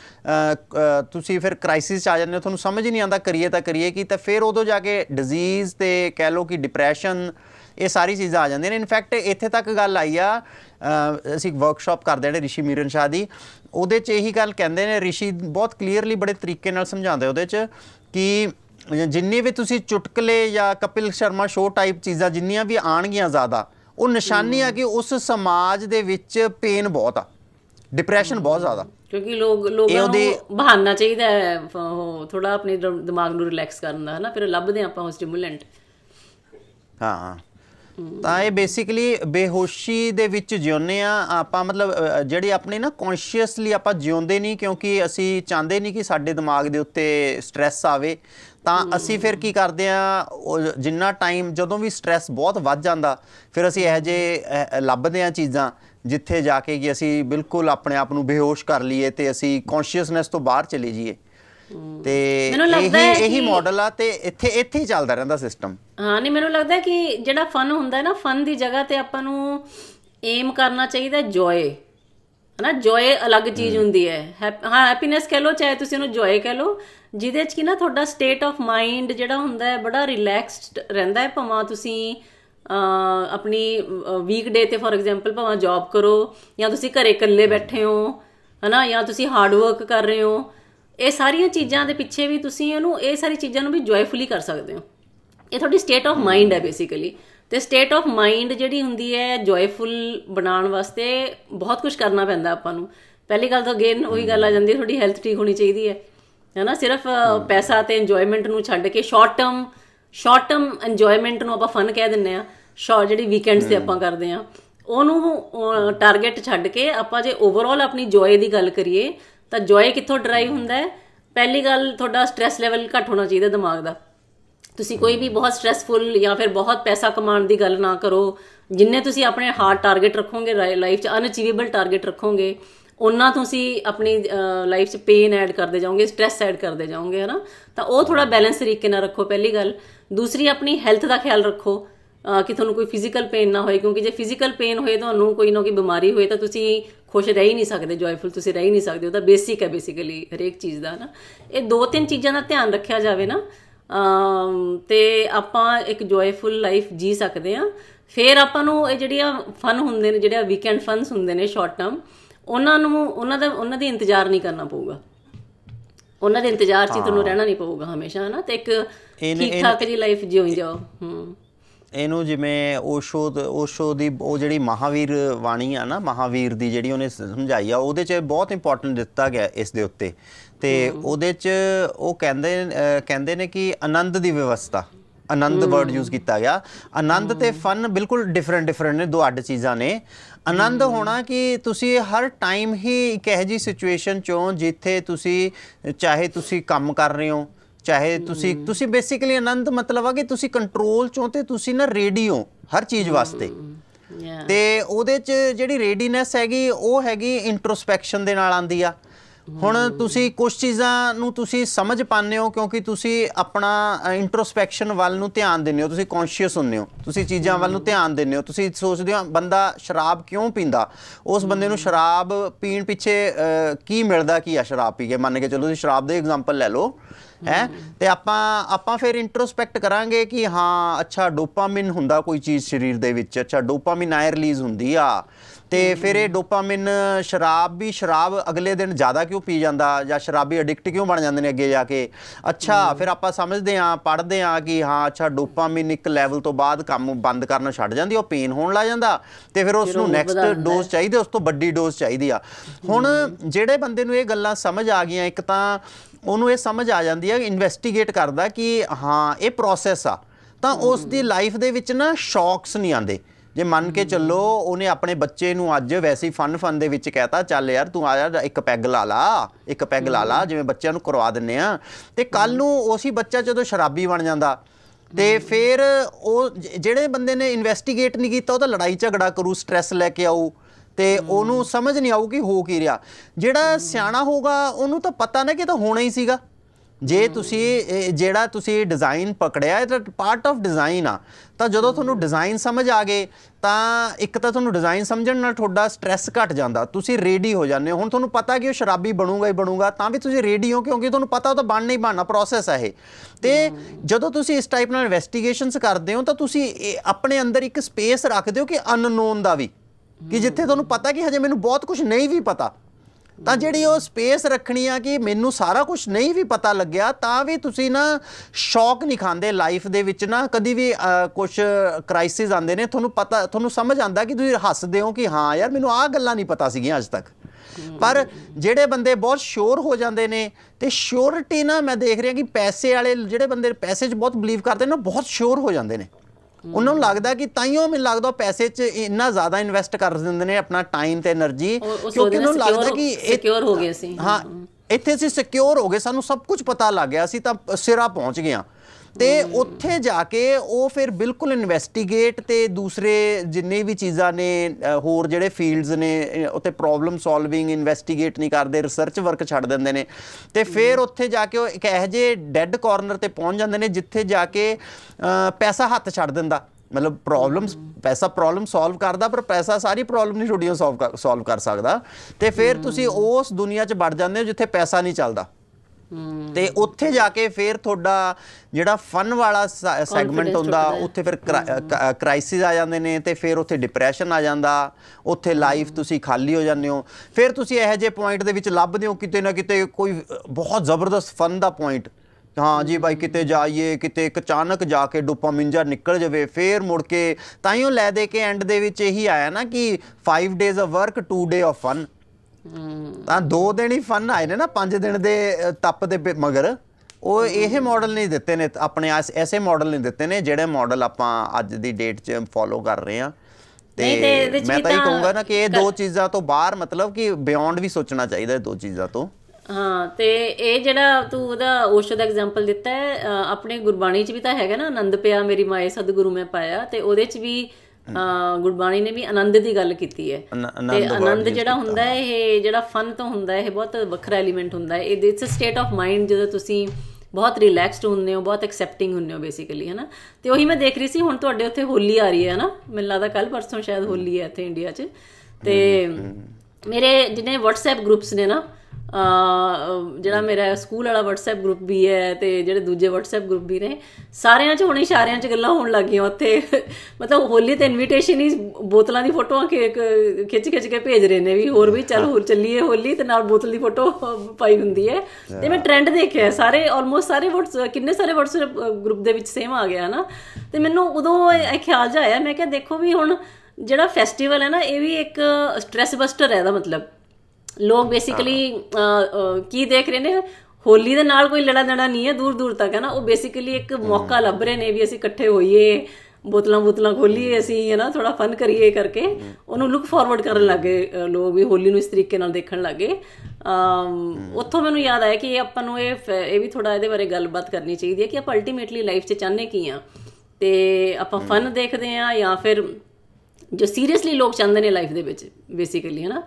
ਤੁਸੀਂ ਫਿਰ ਕ੍ਰਾਈਸਿਸ 'ਚ ਆ ਜਾਂਦੇ ਹੋ ਤੁਹਾਨੂੰ ਸਮਝ ਹੀ ਨਹੀਂ ਆਉਂਦਾ ਕਰੀਏ ਤਾਂ ਕਰੀਏ ਕੀ ਤਾਂ ਫਿਰ ਉਦੋਂ ਜਾ ਕੇ ਡਿਜ਼ੀਜ਼ ਤੇ ਕਹਿ ਲਓ ਕਿ ਡਿਪਰੈਸ਼ਨ ਇਹ ਸਾਰੀ ਚੀਜ਼ਾਂ ਆ ਜਾਂਦੀਆਂ ਨੇ ਇਨਫੈਕਟ ਇੱਥੇ ਤੱਕ ਗੱਲ ਆਈ ਆ ਅਸੀਂ ਵਰਕਸ਼ਾਪ ਕਰਦੇ ਨੇ ਰਿਸ਼ੀ ਮੀਰਨ ਸ਼ਾਹ ਦੀ ਉਹਦੇ 'ਚ ਇਹੀ ਗੱਲ ਕਹਿੰਦੇ ਨੇ ਰਿਸ਼ੀ ਬਹੁਤ ਕਲੀਅਰਲੀ ਬੜੇ ਤਰੀਕੇ ਨਾਲ ਸਮਝਾਉਂਦੇ ਉਹਦੇ 'ਚ ਕਿ ਜਿੰਨੀ ਵੀ ਤੁਸੀਂ ਚੁਟਕਲੇ ਜਾਂ ਕਪਿਲ ਸ਼ਰਮਾ ਸ਼ੋਅ ਟਾਈਪ ਚੀਜ਼ਾਂ ਜਿੰਨੀਆਂ ਵੀ ਆਣਗੀਆਂ ਜ਼ਿਆਦਾ ਉਹ ਨਿਸ਼ਾਨੀ ਆ ਕਿ ਉਸ ਸਮਾਜ ਦੇ ਵਿੱਚ ਪੇਨ ਬਹੁਤ ਆ ਡਿਪਰੈਸ਼ਨ ਬਹੁਤ ਜ਼ਿਆਦਾ ਕਿਉਂਕਿ ਲੋਕ ਲੋਕਾਂ ਨੂੰ ਬਹਾਨਾ ਚਾਹੀਦਾ ਹੈ ਉਹ ਥੋੜਾ ਆਪਣੇ ਦਿਮਾਗ ਨੂੰ ਰਿਲੈਕਸ ਕਰਨ ਦਾ ਹਨਾ ਫਿਰ ਲੱਭਦੇ ਆਪਾਂ ਉਹ ਸਟਿਮੂਲੈਂਟ ਹਾਂ ਤਾਂ ਇਹ ਬੇਸਿਕਲੀ ਬੇਹੋਸ਼ੀ ਦੇ ਵਿੱਚ ਜਿਉਂਦੇ ਆ ਆਪਾਂ ਮਤਲਬ ਜਿਹੜੇ ਆਪਣੇ ਨਾ ਕੌਨਸ਼ੀਅਸਲੀ ਆਪਾਂ ਜਿਉਂਦੇ ਨਹੀਂ ਕਿਉਂਕਿ ਅਸੀਂ ਚਾਹੁੰਦੇ ਨਹੀਂ ਕਿ ਸਾਡੇ ਦਿਮਾਗ ਦੇ ਉੱਤੇ ਸਟ्रेस ਆਵੇ ਤਾਂ ਅਸੀਂ ਫਿਰ ਕੀ ਕਰਦੇ ਆ ਜਿੰਨਾ ਟਾਈਮ ਜਦੋਂ ਵੀ ਸਟ्रेस ਬਹੁਤ ਵੱਧ ਜਾਂਦਾ ਫਿਰ ਅਸੀਂ ਇਹ ਜੇ ਲੱਭਦੇ ਆ ਚੀਜ਼ਾਂ ਜਿੱਥੇ ਜਾ ਕੇ ਕਿ ਅਸੀਂ ਬਿਲਕੁਲ ਆਪਣੇ ਆਪ ਨੂੰ ਬੇਹੋਸ਼ ਕਰ ਲਈਏ ਤੇ ਅਸੀਂ ਕੌਨਸ਼ੀਅਸਨੈਸ ਤੋਂ ਬਾਹਰ ਚਲੇ ਜਾਈਏ ਤੇ ਇਹੀ ਇਹੀ ਮਾਡਲ ਆ ਤੇ ਇੱਥੇ ਇੱਥੇ ਹੀ ਚੱਲਦਾ ਰਹਿੰਦਾ ਸਿਸਟਮ ਹਾਂ ਨਹੀਂ ਮੈਨੂੰ ਲੱਗਦਾ ਕਿ ਜਿਹੜਾ ਫਨ ਹੁੰਦਾ ਹੈ ਨਾ ਫਨ ਦੀ ਜਗ੍ਹਾ ਤੇ ਆਪਾਂ ਨੂੰ ਏਮ ਕਰਨਾ ਚਾਹੀਦਾ ਜੋਏ ਹਨਾ ਜੋਏ ਅਲੱਗ ਚੀਜ਼ ਹੁੰਦੀ ਹੈ ਹਾਂ ਹੈਪੀਨੈਸ ਕਹ ਲੋ ਚਾਹੇ ਤੁਸੀਂ ਉਹਨੂੰ ਜੋਏ ਕਹ ਲੋ ਜਿਹਦੇ 'ਚ ਕਿ ਨਾ ਤੁਹਾਡਾ ਸਟੇਟ ਆਫ ਮਾਈਂਡ ਜਿਹੜਾ ਹੁੰਦਾ ਹੈ ਬੜਾ ਰਿਲੈਕਸਡ ਰਹਿੰਦਾ ਹੈ ਭਾਵੇਂ ਤੁਸੀਂ ਆਪਣੀ ਵੀਕ ਡੇ ਤੇ ਫੋਰ ਐਗਜ਼ਾਮਪਲ ਭਾਵੇਂ ਜੌਬ ਕਰੋ ਜਾਂ ਤੁਸੀਂ ਘਰੇ ਇਕੱਲੇ ਬੈਠੇ ਹੋ ਹਨਾ ਜਾਂ ਤੁਸੀਂ ਹਾਰਡ ਵਰਕ ਕਰ ਰਹੇ ਹੋ ਇਹ ਸਾਰੀਆਂ ਚੀਜ਼ਾਂ ਦੇ ਪਿੱਛੇ ਵੀ ਤੁਸੀਂ ਇਹਨੂੰ ਇਹ ਸਾਰੀ ਚੀਜ਼ਾਂ ਨੂੰ ਵੀ ਜੋਇਫੁਲੀ ਕਰ ਸਕਦੇ ਹੋ ਇਹ ਤੁਹਾਡੀ ਸਟੇਟ ਆਫ ਮਾਈਂਡ ਹੈ ਬੇਸਿਕਲੀ ਤੇ ਸਟੇਟ ਆਫ ਮਾਈਂਡ ਜਿਹੜੀ ਹੁੰਦੀ ਹੈ ਜੋਇਫੁਲ ਬਣਾਉਣ ਵਾਸਤੇ ਬਹੁਤ ਕੁਝ ਕਰਨਾ ਪੈਂਦਾ ਆਪਾਂ ਨੂੰ ਪਹਿਲੀ ਗੱਲ ਤਾਂ ਅਗੇਨ ਉਹੀ ਗੱਲ ਆ ਜਾਂਦੀ ਹੈ ਤੁਹਾਡੀ ਹੈਲਥ ਠੀਕ ਹੋਣੀ ਚਾਹੀਦੀ ਹੈ ਹੈ ਨਾ ਸਿਰਫ ਪੈਸਾ ਤੇ ਇੰਜੋਇਮੈਂਟ ਨੂੰ ਛੱਡ ਕੇ short term short term enjoyment ਨੂੰ ਆਪਾਂ ਫਨ ਕਹਿ ਦਿੰਨੇ ਆ ਸ਼ਾਰਟ ਜਿਹੜੀ ਵੀਕਐਂਡਸ ਤੇ ਆਪਾਂ ਕਰਦੇ ਆ ਉਹਨੂੰ ਟਾਰਗੇਟ ਛੱਡ ਕੇ ਆਪਾਂ ਜੇ ਓਵਰਆਲ ਆਪਣੀ ਜੋਏ ਦੀ ਗੱਲ ਕਰੀਏ ਤਾਂ ਜੋਏ ਕਿੱਥੋਂ ਡਰਾਈਵ ਹੁੰਦਾ ਹੈ ਪਹਿਲੀ ਗੱਲ ਤੁਹਾਡਾ ਸਟ्रेस ਲੈਵਲ ਘੱਟ ਹੋਣਾ ਚਾਹੀਦਾ ਦਿਮਾਗ ਦਾ ਤੁਸੀਂ ਕੋਈ ਵੀ ਬਹੁਤ ਸਟ्रेसफुल ਜਾਂ ਫਿਰ ਬਹੁਤ ਪੈਸਾ ਕਮਾਉਣ ਦੀ ਗੱਲ ਨਾ ਕਰੋ ਜਿੰਨੇ ਤੁਸੀਂ ਆਪਣੇ ਹਾਰਡ ਟਾਰਗੇਟ ਰੱਖੋਗੇ ਲਾਈਫ 'ਚ ਅਨਅਚੀਵੇਬਲ ਟਾਰਗੇਟ ਰੱਖੋਗੇ ਉਹਨਾਂ ਤੁਸੀਂ ਆਪਣੀ ਲਾਈਫ 'ਚ ਪੇਨ ਐਡ ਕਰਦੇ ਜਾਓਗੇ ਸਟ्रेस ਐਡ ਕਰਦੇ ਜਾਓਗੇ ਹਨਾ ਤਾਂ ਉਹ ਥੋੜਾ ਬੈਲੈਂਸ ਤਰੀਕੇ ਨਾਲ ਰੱਖੋ ਪਹਿਲੀ ਗੱਲ ਦੂਸਰੀ ਆਪਣੀ ਹੈਲਥ ਦਾ ਖਿਆਲ ਰੱਖੋ ਕਿ ਤੁਹਾਨੂੰ ਕੋਈ ਫਿਜ਼ੀਕਲ ਪੇਨ ਨਾ ਹੋਏ ਕਿਉਂਕਿ ਜੇ ਫਿਜ਼ੀਕਲ ਪੇਨ ਹੋਏ ਤੁਹਾਨੂੰ ਕੋਈ ਨਾ ਕੋਈ ਬਿਮਾਰੀ ਹੋਏ ਤਾਂ ਤੁਸੀਂ ਖੁਸ਼ ਰਹਿ ਹੀ ਨਹੀਂ ਸਕਦੇ ਜੋਇਫੁਲ ਤੁਸੀਂ ਰਹਿ ਹੀ ਨਹੀਂ ਸਕਦੇ ਉਹ ਤਾਂ ਬੇਸਿਕ ਹੈ ਬੇਸਿਕਲੀ ਹਰੇਕ ਚੀਜ਼ ਦਾ ਨਾ ਇਹ ਦੋ ਤਿੰਨ ਚੀਜ਼ਾਂ ਦਾ ਧਿਆਨ ਰੱਖਿਆ ਜਾਵੇ ਨਾ ਤੇ ਆਪਾਂ ਇੱਕ ਜੋਇਫੁਲ ਲਾਈਫ ਜੀ ਸਕਦੇ ਆ ਫਿਰ ਆਪਾਂ ਨੂੰ ਇਹ ਜਿਹੜੀਆਂ ਫਨ ਹੁੰਦੇ ਨੇ ਜਿਹੜੇ ਵੀਕਐਂਡ ਫਨਸ ਹੁੰਦੇ ਨੇ ਸ਼ਾਰਟ ਟਰਮ ਉਹਨਾਂ ਨੂੰ ਉਹਨਾਂ ਦਾ ਉਹਨਾਂ ਦੇ ਇੰਤਜ਼ਾਰ ਨਹੀਂ ਕਰਨਾ ਪਊਗਾ ਉਹਨਾਂ ਦੇ ਇੰਤਜ਼ਾਰ 'ਚ ਤੁਹਾਨੂੰ ਰਹਿਣਾ ਨਹੀਂ ਪਊਗਾ ਹਮੇਸ਼ਾ ਹਨਾ ਤੇ ਇੱਕ ਠੀਕ ਠਾਕ ਜੀ ਲਾਈਫ ਜਿਉਂ ਜਾਓ ਹੂੰ ਇਹਨੂੰ ਜਿਵੇਂ ਓਸ਼ੋ ਓਸ਼ੋ ਦੀ ਉਹ ਜਿਹੜੀ ਮਹਾਵੀਰ ਬਾਣੀ ਆ ਨਾ ਮਹਾਵੀਰ ਦੀ ਜਿਹੜੀ ਉਹਨੇ ਸਮਝਾਈ ਆ ਉਹਦੇ 'ਚ ਬਹੁਤ ਇੰਪੋਰਟੈਂਟ ਦਿੱਤਾ ਗਿਆ ਇਸ ਦੇ ਉੱਤੇ ਤੇ ਉਹਦੇ 'ਚ ਉਹ ਕਹਿੰਦੇ ਕਹਿੰਦੇ ਨੇ ਕਿ ਆਨੰਦ ਦੀ ਵਿਵਸਥਾ ਆਨੰਦ ਵਰਡ ਯੂਜ਼ ਕੀਤਾ ਗਿਆ ਆਨੰਦ ਤੇ ਫਨ ਬਿਲਕੁਲ ਡਿਫਰੈਂਟ ਡਿਫਰੈਂਟ ਨੇ ਦੋ ਅੱਡ ਚੀਜ਼ਾਂ ਨੇ ਆਨੰਦ ਹੋਣਾ ਕਿ ਤੁਸੀਂ ਹਰ ਟਾਈਮ ਹੀ ਇੱਕ ਇਹ ਜੀ ਸਿਚੁਏਸ਼ਨ ਚੋਂ ਜਿੱਥੇ ਤੁਸੀਂ ਚਾਹੇ ਤੁਸੀਂ ਕੰਮ ਕਰ ਰਹੇ ਹੋ ਚਾਹੇ ਤੁਸੀਂ ਤੁਸੀਂ ਬੇਸਿਕਲੀ ਆਨੰਦ ਮਤਲਬ ਆ ਕਿ ਤੁਸੀਂ ਕੰਟਰੋਲ ਚੋਂ ਤੇ ਤੁਸੀਂ ਨਾ ਰੇਡੀ ਹੋ ਹਰ ਚੀਜ਼ ਵਾਸਤੇ ਤੇ ਉਹਦੇ ਚ ਜਿਹੜੀ ਰੈਡੀਨੈਸ ਹੈਗੀ ਉਹ ਹੈਗੀ ਇੰਟਰੋਸਪੈਕਸ਼ਨ ਦੇ ਨਾਲ ਆਂਦੀ ਆ ਹੁਣ ਤੁਸੀਂ ਕੁਝ ਚੀਜ਼ਾਂ ਨੂੰ ਤੁਸੀਂ ਸਮਝ ਪਾਣੇ ਹੋ ਕਿਉਂਕਿ ਤੁਸੀਂ ਆਪਣਾ ਇੰਟਰੋਸਪੈਕਸ਼ਨ ਵੱਲ ਨੂੰ ਧਿਆਨ ਦਿੰਦੇ ਹੋ ਤੁਸੀਂ ਕੌਨਸ਼ੀਅਸ ਹੁੰਦੇ ਹੋ ਤੁਸੀਂ ਚੀਜ਼ਾਂ ਵੱਲ ਨੂੰ ਧਿਆਨ ਦਿੰਦੇ ਹੋ ਤੁਸੀਂ ਸੋਚਦੇ ਹੋ ਬੰਦਾ ਸ਼ਰਾਬ ਕਿਉਂ ਪੀਂਦਾ ਉਸ ਬੰਦੇ ਨੂੰ ਸ਼ਰਾਬ ਪੀਣ ਪਿੱਛੇ ਕੀ ਮਿਲਦਾ ਕੀ ਆ ਸ਼ਰਾਬ ਪੀ ਕੇ ਮੰਨ ਕੇ ਚਲੋ ਤੁਸੀਂ ਸ਼ਰਾਬ ਦੇ ਐਗਜ਼ਾਮਪਲ ਲੈ ਲਓ ਹੈ ਤੇ ਆਪਾਂ ਆਪਾਂ ਫਿਰ ਇੰਟਰੋਸਪੈਕਟ ਕਰਾਂਗੇ ਕਿ ਹਾਂ ਅੱਛਾ ਡੋਪਾਮਾਈਨ ਹੁੰਦਾ ਕੋਈ ਚੀਜ਼ ਸਰੀਰ ਦੇ ਵਿੱਚ ਅੱਛਾ ਡੋਪਾਮਾਈਨ ਆਇਰ ਰਿਲੀਜ਼ ਹੁੰਦੀ ਆ ਤੇ ਫਿਰ ਇਹ ਡੋਪਾਮਿਨ ਸ਼ਰਾਬ ਵੀ ਸ਼ਰਾਬ ਅਗਲੇ ਦਿਨ ਜ਼ਿਆਦਾ ਕਿਉਂ ਪੀ ਜਾਂਦਾ ਜਾਂ ਸ਼ਰਾਬੀ ਐਡਿਕਟ ਕਿਉਂ ਬਣ ਜਾਂਦੇ ਨੇ ਅੱਗੇ ਜਾ ਕੇ ਅੱਛਾ ਫਿਰ ਆਪਾਂ ਸਮਝਦੇ ਆਂ ਪੜ੍ਹਦੇ ਆਂ ਕਿ ਹਾਂ ਅੱਛਾ ਡੋਪਾਮਿਨ ਇੱਕ ਲੈਵਲ ਤੋਂ ਬਾਅਦ ਕੰਮ ਬੰਦ ਕਰਨਾ ਛੱਡ ਜਾਂਦੀ ਉਹ ਪੇਨ ਹੋਣ ਲੱਗ ਜਾਂਦਾ ਤੇ ਫਿਰ ਉਸ ਨੂੰ ਨੈਕਸਟ ਡੋਜ਼ ਚਾਹੀਦੀ ਉਸ ਤੋਂ ਵੱਡੀ ਡੋਜ਼ ਚਾਹੀਦੀ ਆ ਹੁਣ ਜਿਹੜੇ ਬੰਦੇ ਨੂੰ ਇਹ ਗੱਲਾਂ ਸਮਝ ਆ ਗਈਆਂ ਇੱਕ ਤਾਂ ਉਹਨੂੰ ਇਹ ਸਮਝ ਆ ਜਾਂਦੀ ਆ ਇਨਵੈਸਟੀਗੇਟ ਕਰਦਾ ਕਿ ਹਾਂ ਇਹ ਪ੍ਰੋਸੈਸ ਆ ਤਾਂ ਉਸ ਦੀ ਲਾਈਫ ਦੇ ਵਿੱਚ ਨਾ ਸ਼ੌਕਸ ਨਹੀਂ ਆਉਂਦੇ ਜੇ ਮੰਨ ਕੇ ਚੱਲੋ ਉਹਨੇ ਆਪਣੇ ਬੱਚੇ ਨੂੰ ਅੱਜ ਵੈਸੇ ਫਨ ਫਨ ਦੇ ਵਿੱਚ ਕਹਿਤਾ ਚੱਲ ਯਾਰ ਤੂੰ ਆ ਯਾਰ ਇੱਕ ਪੈਗ ਲਾ ਲਾ ਇੱਕ ਪੈਗ ਲਾ ਲਾ ਜਿਵੇਂ ਬੱਚਿਆਂ ਨੂੰ ਕਰਵਾ ਦਿੰਨੇ ਆ ਤੇ ਕੱਲ ਨੂੰ ਉਸੇ ਬੱਚਾ ਜਦੋਂ ਸ਼ਰਾਬੀ ਬਣ ਜਾਂਦਾ ਤੇ ਫਿਰ ਉਹ ਜਿਹੜੇ ਬੰਦੇ ਨੇ ਇਨਵੈਸਟੀਗੇਟ ਨਹੀਂ ਕੀਤਾ ਉਹ ਤਾਂ ਲੜਾਈ ਝਗੜਾ ਕਰੂ ਸਟ्रेस ਲੈ ਕੇ ਆਉ ਤੇ ਉਹਨੂੰ ਸਮਝ ਨਹੀਂ ਕਿ ਹੋ ਕੀ ਰਿਹਾ ਜਿਹੜਾ ਸਿਆਣਾ ਹੋਗਾ ਉਹਨੂੰ ਤਾਂ ਪਤਾ ਨਾ ਕਿ ਤਾਂ ਹੋਣਾ ਹੀ ਸੀਗਾ ਜੇ ਤੁਸੀਂ ਜਿਹੜਾ ਤੁਸੀਂ ਡਿਜ਼ਾਈਨ ਪਕੜਿਆ ਇਹ ਤਾਂ ਪਾਰਟ ਆਫ ਡਿਜ਼ਾਈਨ ਆ ਤਾਂ ਜਦੋਂ ਤੁਹਾਨੂੰ ਡਿਜ਼ਾਈਨ ਸਮਝ ਆ ਗਏ ਤਾਂ ਇੱਕ ਤਾਂ ਤੁਹਾਨੂੰ ਡਿਜ਼ਾਈਨ ਸਮਝਣ ਨਾਲ ਤੁਹਾਡਾ ਸਟ्रेस ਘਟ ਜਾਂਦਾ ਤੁਸੀਂ ਰੈਡੀ ਹੋ ਜਾਂਦੇ ਹੋ ਹੁਣ ਤੁਹਾਨੂੰ ਪਤਾ ਕਿ ਉਹ ਸ਼ਰਾਬੀ ਬਣੂਗਾ ਹੀ ਬਣੂਗਾ ਤਾਂ ਵੀ ਤੁਸੀਂ ਰੈਡੀ ਹੋ ਕਿਉਂਕਿ ਤੁਹਾਨੂੰ ਪਤਾ ਉਹ ਤਾਂ ਬਣਨਾ ਹੀ ਬਣਨਾ ਪ੍ਰੋਸੈਸ ਹੈ ਇਹ ਤੇ ਜਦੋਂ ਤੁਸੀਂ ਇਸ ਟਾਈਪ ਨਾਲ ਇਨਵੈਸਟੀਗੇਸ਼ਨਸ ਕਰਦੇ ਹੋ ਤਾਂ ਤੁਸੀਂ ਆਪਣੇ ਅੰਦਰ ਇੱਕ ਸਪੇਸ ਰੱਖਦੇ ਹੋ ਕਿ ਅਨਨੋਨ ਦਾ ਵੀ ਕਿ ਜਿੱਥੇ ਤੁਹਾਨੂੰ ਪਤਾ ਕਿ ਹਜੇ ਮੈਨੂੰ ਬਹੁਤ ਕੁਝ ਨਹੀਂ ਵੀ ਪਤਾ ਤਾਂ ਜਿਹੜੀ ਉਹ ਸਪੇਸ ਰੱਖਣੀ ਆ ਕਿ ਮੈਨੂੰ ਸਾਰਾ ਕੁਝ ਨਹੀਂ ਵੀ ਪਤਾ ਲੱਗਿਆ ਤਾਂ ਵੀ ਤੁਸੀਂ ਨਾ ਸ਼ੌਕ ਨਹੀਂ ਖਾਂਦੇ ਲਾਈਫ ਦੇ ਵਿੱਚ ਨਾ ਕਦੀ ਵੀ ਕੁਝ ਕ੍ਰਾਈਸਿਸ ਆਉਂਦੇ ਨੇ ਤੁਹਾਨੂੰ ਪਤਾ ਤੁਹਾਨੂੰ ਸਮਝ ਆਉਂਦਾ ਕਿ ਤੁਸੀਂ ਹੱਸਦੇ ਹੋ ਕਿ ਹਾਂ ਯਾਰ ਮੈਨੂੰ ਆਹ ਗੱਲਾਂ ਨਹੀਂ ਪਤਾ ਸੀਗੀਆਂ ਅੱਜ ਤੱਕ ਪਰ ਜਿਹੜੇ ਬੰਦੇ ਬਹੁਤ ਸ਼ੋਰ ਹੋ ਜਾਂਦੇ ਨੇ ਤੇ ਸ਼ੋਰਟੀ ਨਾ ਮੈਂ ਦੇਖ ਰਿਹਾ ਕਿ ਪੈਸੇ ਵਾਲੇ ਜਿਹੜੇ ਬੰਦੇ ਪੈਸੇ 'ਚ ਬਹੁਤ ਬਲੀਵ ਕਰਦੇ ਨੇ ਬਹੁਤ ਸ਼ੋਰ ਹੋ ਜਾਂਦੇ ਨੇ ਉਹਨਾਂ ਨੂੰ ਲੱਗਦਾ ਕਿ ਤਾਈਓ ਮੈਨੂੰ ਲੱਗਦਾ ਪੈਸੇ 'ਚ ਇੰਨਾ ਜ਼ਿਆਦਾ ਇਨਵੈਸਟ ਕਰ ਦਿੰਦੇ ਨੇ ਆਪਣਾ ਟਾਈਮ ਤੇ એનર્ਜੀ ਕਿਉਂਕਿ ਉਹਨਾਂ ਨੂੰ ਲੱਗਦਾ ਕਿ ਸਿਕਿਉਰ ਹੋ ਗਏ ਸੀ ਹਾਂ ਇੱਥੇ ਸੀ ਸਿਕਿਉਰ ਹੋ ਗਏ ਸਾਨੂੰ ਸਭ ਕੁਝ ਪਤਾ ਲੱਗ ਗਿਆ ਸੀ ਤਾਂ ਸਿਰਾ ਪਹੁੰਚ ਗਏ ਆ ਤੇ ਉੱਥੇ ਜਾ ਕੇ ਉਹ ਫਿਰ ਬਿਲਕੁਲ ਇਨਵੈਸਟੀਗੇਟ ਤੇ ਦੂਸਰੇ ਜਿੰਨੇ ਵੀ ਚੀਜ਼ਾਂ ਨੇ ਹੋਰ ਜਿਹੜੇ ਫੀਲਡਸ ਨੇ ਉੱਤੇ ਪ੍ਰੋਬਲਮ ਸੋਲਵਿੰਗ ਇਨਵੈਸਟੀਗੇਟ ਨਹੀਂ ਕਰਦੇ ਰਿਸਰਚ ਵਰਕ ਛੱਡ ਦਿੰਦੇ ਨੇ ਤੇ ਫਿਰ ਉੱਥੇ ਜਾ ਕੇ ਉਹ ਇੱਕ ਇਹੋ ਜਿਹੇ ਡੈੱਡ ਕਾਰਨਰ ਤੇ ਪਹੁੰਚ ਜਾਂਦੇ ਨੇ ਜਿੱਥੇ ਜਾ ਕੇ ਪੈਸਾ ਹੱਥ ਛੱਡ ਦਿੰਦਾ ਮਤਲਬ ਪ੍ਰੋਬਲਮਸ ਪੈਸਾ ਪ੍ਰੋਬਲਮ ਸੋਲਵ ਕਰਦਾ ਪਰ ਪੈਸਾ ਸਾਰੀ ਪ੍ਰੋਬਲਮ ਨਹੀਂ ਛੋਡੀਆਂ ਸੋਲਵ ਕਰ ਸਕਦਾ ਤੇ ਫਿਰ ਤੁਸੀਂ ਉਸ ਦੁਨੀਆ 'ਚ ਵੜ ਜਾਂਦੇ ਹੋ ਜਿੱਥੇ ਪੈਸਾ ਨਹੀਂ ਚੱਲਦਾ ਤੇ ਉੱਥੇ ਜਾ ਕੇ ਫੇਰ ਤੁਹਾਡਾ ਜਿਹੜਾ ਫਨ ਵਾਲਾ ਸੈਗਮੈਂਟ ਹੁੰਦਾ ਉੱਥੇ ਫਿਰ ਕ੍ਰਾਈਸਿਸ ਆ ਜਾਂਦੇ ਨੇ ਤੇ ਫਿਰ ਉੱਥੇ ਡਿਪਰੈਸ਼ਨ ਆ ਜਾਂਦਾ ਉੱਥੇ ਲਾਈਫ ਤੁਸੀਂ ਖਾਲੀ ਹੋ ਜਾਂਦੇ ਹੋ ਫਿਰ ਤੁਸੀਂ ਇਹੋ ਜਿਹੇ ਪੁਆਇੰਟ ਦੇ ਵਿੱਚ ਲੱਭਦੇ ਹੋ ਕਿਤੇ ਨਾ ਕਿਤੇ ਕੋਈ ਬਹੁਤ ਜ਼ਬਰਦਸਤ ਫਨ ਦਾ ਪੁਆਇੰਟ ਹਾਂ ਜੀ ਭਾਈ ਕਿਤੇ ਜਾਈਏ ਕਿਤੇ ਅਚਾਨਕ ਜਾ ਕੇ ਡੋਪਾਮਿਨ ਜਾ ਨਿਕਲ ਜਾਵੇ ਫੇਰ ਮੁੜ ਕੇ ਤਾਈਓ ਲੈ ਦੇ ਕੇ ਐਂਡ ਦੇ ਵਿੱਚ ਇਹੀ ਆਇਆ ਨਾ ਕਿ 5 days of work 2 day of fun ਤਾਂ ਦੋ ਦਿਨ ਹੀ ਫਨ ਆਏ ਨੇ ਨਾ ਪੰਜ ਦਿਨ ਦੇ ਤਪ ਦੇ ਮਗਰ ਉਹ ਇਹ ਮਾਡਲ ਨਹੀਂ ਦਿੱਤੇ ਨੇ ਆਪਣੇ ਐਸੇ ਮਾਡਲ ਨਹੀਂ ਦਿੱਤੇ ਨੇ ਜਿਹੜੇ ਮਾਡਲ ਆਪਾਂ ਅੱਜ ਦੀ ਡੇਟ 'ਚ ਫੋਲੋ ਕਰ ਰਹੇ ਆ ਤੇ ਮੈਂ ਤਾਂ ਇਹ ਕਹੂੰਗਾ ਨਾ ਕਿ ਇਹ ਦੋ ਚੀਜ਼ਾਂ ਤੋਂ ਬਾਹਰ ਮਤਲਬ ਕਿ ਬਿਯੋਂਡ ਵੀ ਸੋਚਣਾ ਚਾਹੀਦਾ ਇਹ ਦੋ ਚੀਜ਼ਾਂ ਤੋਂ ਹਾਂ ਤੇ ਇਹ ਜਿਹੜਾ ਤੂੰ ਉਹਦਾ ਔਸ਼ਧ ਐਗਜ਼ਾਮਪਲ ਦਿੱਤਾ ਹੈ ਆਪਣੇ ਗੁਰਬਾਣੀ 'ਚ ਵੀ ਤਾਂ ਹੈਗਾ ਨਾ ਆਨੰਦ ਪਿਆ ਮੇਰੀ ਮਾਏ ਸਤਿਗੁਰੂ ਮੈਂ ਪਾਇਆ ਤੇ ਉਹਦੇ 'ਚ ਵੀ ਗੁਰਬਾਣੀ ਨੇ ਵੀ ਆਨੰਦ ਦੀ ਗੱਲ ਕੀਤੀ ਹੈ ਤੇ ਆਨੰਦ ਜਿਹੜਾ ਹੁੰਦਾ ਹੈ ਇਹ ਜਿਹੜਾ ਫਨ ਤੋਂ ਹੁੰਦਾ ਹੈ ਇਹ ਬਹੁਤ ਵੱਖਰਾ ਐਲੀਮੈਂਟ ਹੁੰਦਾ ਹੈ ਇਹ it's a state of mind ਜਦੋਂ ਤੁਸੀਂ ਬਹੁਤ ਰਿਲੈਕਸਡ ਹੁੰਦੇ ਹੋ ਬਹੁਤ ਐਕਸੈਪਟਿੰਗ ਹੁੰਦੇ ਹੋ ਬੇਸਿਕਲੀ ਹੈਨਾ ਤੇ ਉਹੀ ਮੈਂ ਦੇਖ ਰਹੀ ਸੀ ਹੁਣ ਤੁਹਾਡੇ ਉੱਥੇ ਹੋਲੀ ਆ ਰਹੀ ਹੈ ਹੈਨਾ ਮੈਨੂੰ ਲੱਗਦਾ ਕੱਲ ਪਰਸੋਂ ਸ਼ਾਇਦ ਹੋਲੀ ਹੈ ਇੱਥੇ ਇੰਡੀਆ 'ਚ ਤੇ ਮੇਰੇ ਜਿਹਨੇ WhatsApp ਗਰੁੱਪਸ ਨੇ ਨਾ ਜਿਹੜਾ ਮੇਰਾ ਸਕੂਲ ਵਾਲਾ WhatsApp ਗਰੁੱਪ ਵੀ ਹੈ ਤੇ ਜਿਹੜੇ ਦੂਜੇ WhatsApp ਗਰੁੱਪ ਵੀ ਨੇ ਸਾਰਿਆਂ 'ਚ ਹੁਣ ਇਸ਼ਾਰਿਆਂ 'ਚ ਗੱਲਾਂ ਹੋਣ ਲੱਗੀਆਂ ਉੱਥੇ ਮਤਲਬ ਹੋਲੀ ਤੇ ਇਨਵੀਟੇਸ਼ਨ ਹੀ ਬੋਤਲਾਂ ਦੀ ਫੋਟੋਆਂ ਖਿੱਚ ਖਿੱਚ ਕੇ ਭੇਜ ਰਹੇ ਨੇ ਵੀ ਹੋਰ ਵੀ ਚੱਲ ਹੋਰ ਚੱਲੀਏ ਹੋਲੀ ਤੇ ਨਾਲ ਬੋਤਲ ਦੀ ਫੋਟੋ ਪਾਈ ਹੁੰਦੀ ਹੈ ਤੇ ਮੈਂ ਟ੍ਰੈਂਡ ਦੇਖਿਆ ਸਾਰੇ ਆਲਮੋਸਟ ਸਾਰੇ WhatsApp ਕਿੰਨੇ ਸਾਰੇ WhatsApp ਗਰੁੱਪ ਦੇ ਵਿੱਚ ਸੇਮ ਆ ਗਿਆ ਨਾ ਤੇ ਮੈਨੂੰ ਉਦੋਂ ਇਹ ਖਿਆਲ ਜਾਇਆ ਮੈਂ ਕਿਹਾ ਦੇਖੋ ਵੀ ਹੁਣ ਜਿਹੜਾ ਫੈਸਟੀਵਲ ਹੈ ਨਾ ਇਹ ਵੀ ਇੱਕ ਸਟ੍ਰੈਸ ਬਸਟਰ ਹੈ ਦਾ ਮਤਲਬ ਲੋਕ ਬੇਸਿਕਲੀ ਕੀ ਦੇਖ ਰਹੇ ਨੇ ਹੋਲੀ ਦੇ ਨਾਲ ਕੋਈ ਲੜਾ ਦੜਾ ਨਹੀਂ ਹੈ ਦੂਰ ਦੂਰ ਤੱਕ ਹੈ ਨਾ ਉਹ ਬੇਸਿਕਲੀ ਇੱਕ ਮੌਕਾ ਲੱਭ ਰਹੇ ਨੇ ਵੀ ਅਸੀਂ ਇਕੱਠੇ ਹੋਈਏ ਬੋਤਲਾਂ ਬੋਤਲਾਂ ਖੋਲੀਏ ਅਸੀਂ ਹੈ ਨਾ ਥੋੜਾ ਫਨ ਕਰੀਏ ਕਰਕੇ ਉਹਨੂੰ ਲੁੱਕ ਫਾਰਵਰਡ ਕਰਨ ਲੱਗੇ ਲੋਕ ਵੀ ਹੋਲੀ ਨੂੰ ਇਸ ਤਰੀਕੇ ਨਾਲ ਦੇਖਣ ਲੱਗੇ ਉੱਥੋਂ ਮੈਨੂੰ ਯਾਦ ਆਇਆ ਕਿ ਆਪਾਂ ਨੂੰ ਇਹ ਇਹ ਵੀ ਥੋੜਾ ਇਹਦੇ ਬਾਰੇ ਗੱਲਬਾਤ ਕਰਨੀ ਚਾਹੀਦੀ ਹੈ ਕਿ ਆਪਾਂ ਅਲਟੀਮੇਟਲੀ ਲਾਈਫ 'ਚ ਚਾਹਨੇ ਕੀ ਆ ਤੇ ਆਪਾਂ ਫਨ ਦੇਖਦੇ ਆ ਜਾਂ ਫਿਰ ਜੋ ਸੀਰੀਅਸਲੀ ਲੋਕ ਚਾਹੁੰਦੇ ਨੇ ਲਾਈਫ ਦੇ ਵਿੱਚ ਬੇਸਿਕਲੀ ਹੈ ਨਾ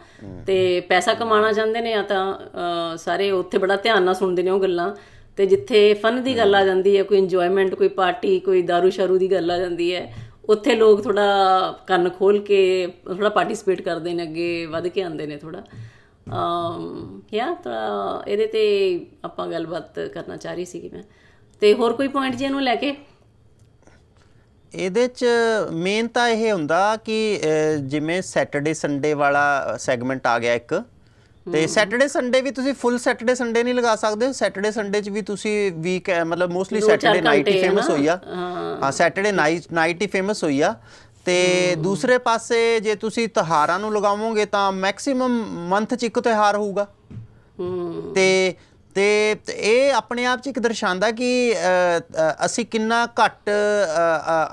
ਤੇ ਪੈਸਾ ਕਮਾਉਣਾ ਚਾਹੁੰਦੇ ਨੇ ਆ ਤਾਂ ਸਾਰੇ ਉੱਥੇ ਬੜਾ ਧਿਆਨ ਨਾਲ ਸੁਣਦੇ ਨੇ ਉਹ ਗੱਲਾਂ ਤੇ ਜਿੱਥੇ ਫਨ ਦੀ ਗੱਲ ਆ ਜਾਂਦੀ ਹੈ ਕੋਈ ਇੰਜੋਇਮੈਂਟ ਕੋਈ ਪਾਰਟੀ ਕੋਈ दारू ਸ਼ਰੂ ਦੀ ਗੱਲ ਆ ਜਾਂਦੀ ਹੈ ਉੱਥੇ ਲੋਕ ਥੋੜਾ ਕੰਨ ਖੋਲ ਕੇ ਥੋੜਾ ਪਾਰਟਿਸਿਪੇਟ ਕਰਦੇ ਨੇ ਅੱਗੇ ਵੱਧ ਕੇ ਆਉਂਦੇ ਨੇ ਥੋੜਾ ਅਮ ਯਾ ਤਾਂ ਇਹਦੇ ਤੇ ਆਪਾਂ ਗੱਲਬਾਤ ਕਰਨਾ ਚਾਹ ਰਹੀ ਸੀ ਕਿ ਮੈਂ ਤੇ ਹੋਰ ਕੋਈ ਪੁਆਇੰਟ ਜੀ ਇਹਨੂੰ ਲੈ ਕੇ ਇਹਦੇ ਚ ਮੇਨ ਤਾਂ ਇਹ ਹੁੰਦਾ ਕਿ ਜਿਵੇਂ ਸੈਟਰਡੇ ਸੰਡੇ ਵਾਲਾ ਸੈਗਮੈਂਟ ਆ ਗਿਆ ਇੱਕ ਤੇ ਸੈਟਰਡੇ ਸੰਡੇ ਵੀ ਤੁਸੀਂ ਫੁੱਲ ਸੈਟਰਡੇ ਸੰਡੇ ਨਹੀਂ ਲਗਾ ਸਕਦੇ ਸੈਟਰਡੇ ਸੰਡੇ ਚ ਵੀ ਤੁਸੀਂ ਵੀਕ ਮਤਲਬ ਮੋਸਟਲੀ ਸੈਟਰਡੇ ਨਾਈਟ ਹੀ ਫੇਮਸ ਹੋਈ ਆ ਹਾਂ ਸੈਟਰਡੇ ਨਾਈਟ ਨਾਈਟ ਹੀ ਫੇਮਸ ਹੋਈ ਆ ਤੇ ਦੂਸਰੇ ਪਾਸੇ ਜੇ ਤੁਸੀਂ ਤਿਹਾਰਾਂ ਨੂੰ ਲਗਾਵੋਗੇ ਤਾਂ ਮੈਕਸਿਮਮ ਮੰਥ ਚ ਇੱਕ ਤਿਹਾਰ ਹੋਊਗਾ ਤੇ ਤੇ ਇਹ ਆਪਣੇ ਆਪ 'ਚ ਇੱਕ ਦਰਸਾਉਂਦਾ ਕਿ ਅਸੀਂ ਕਿੰਨਾ ਘੱਟ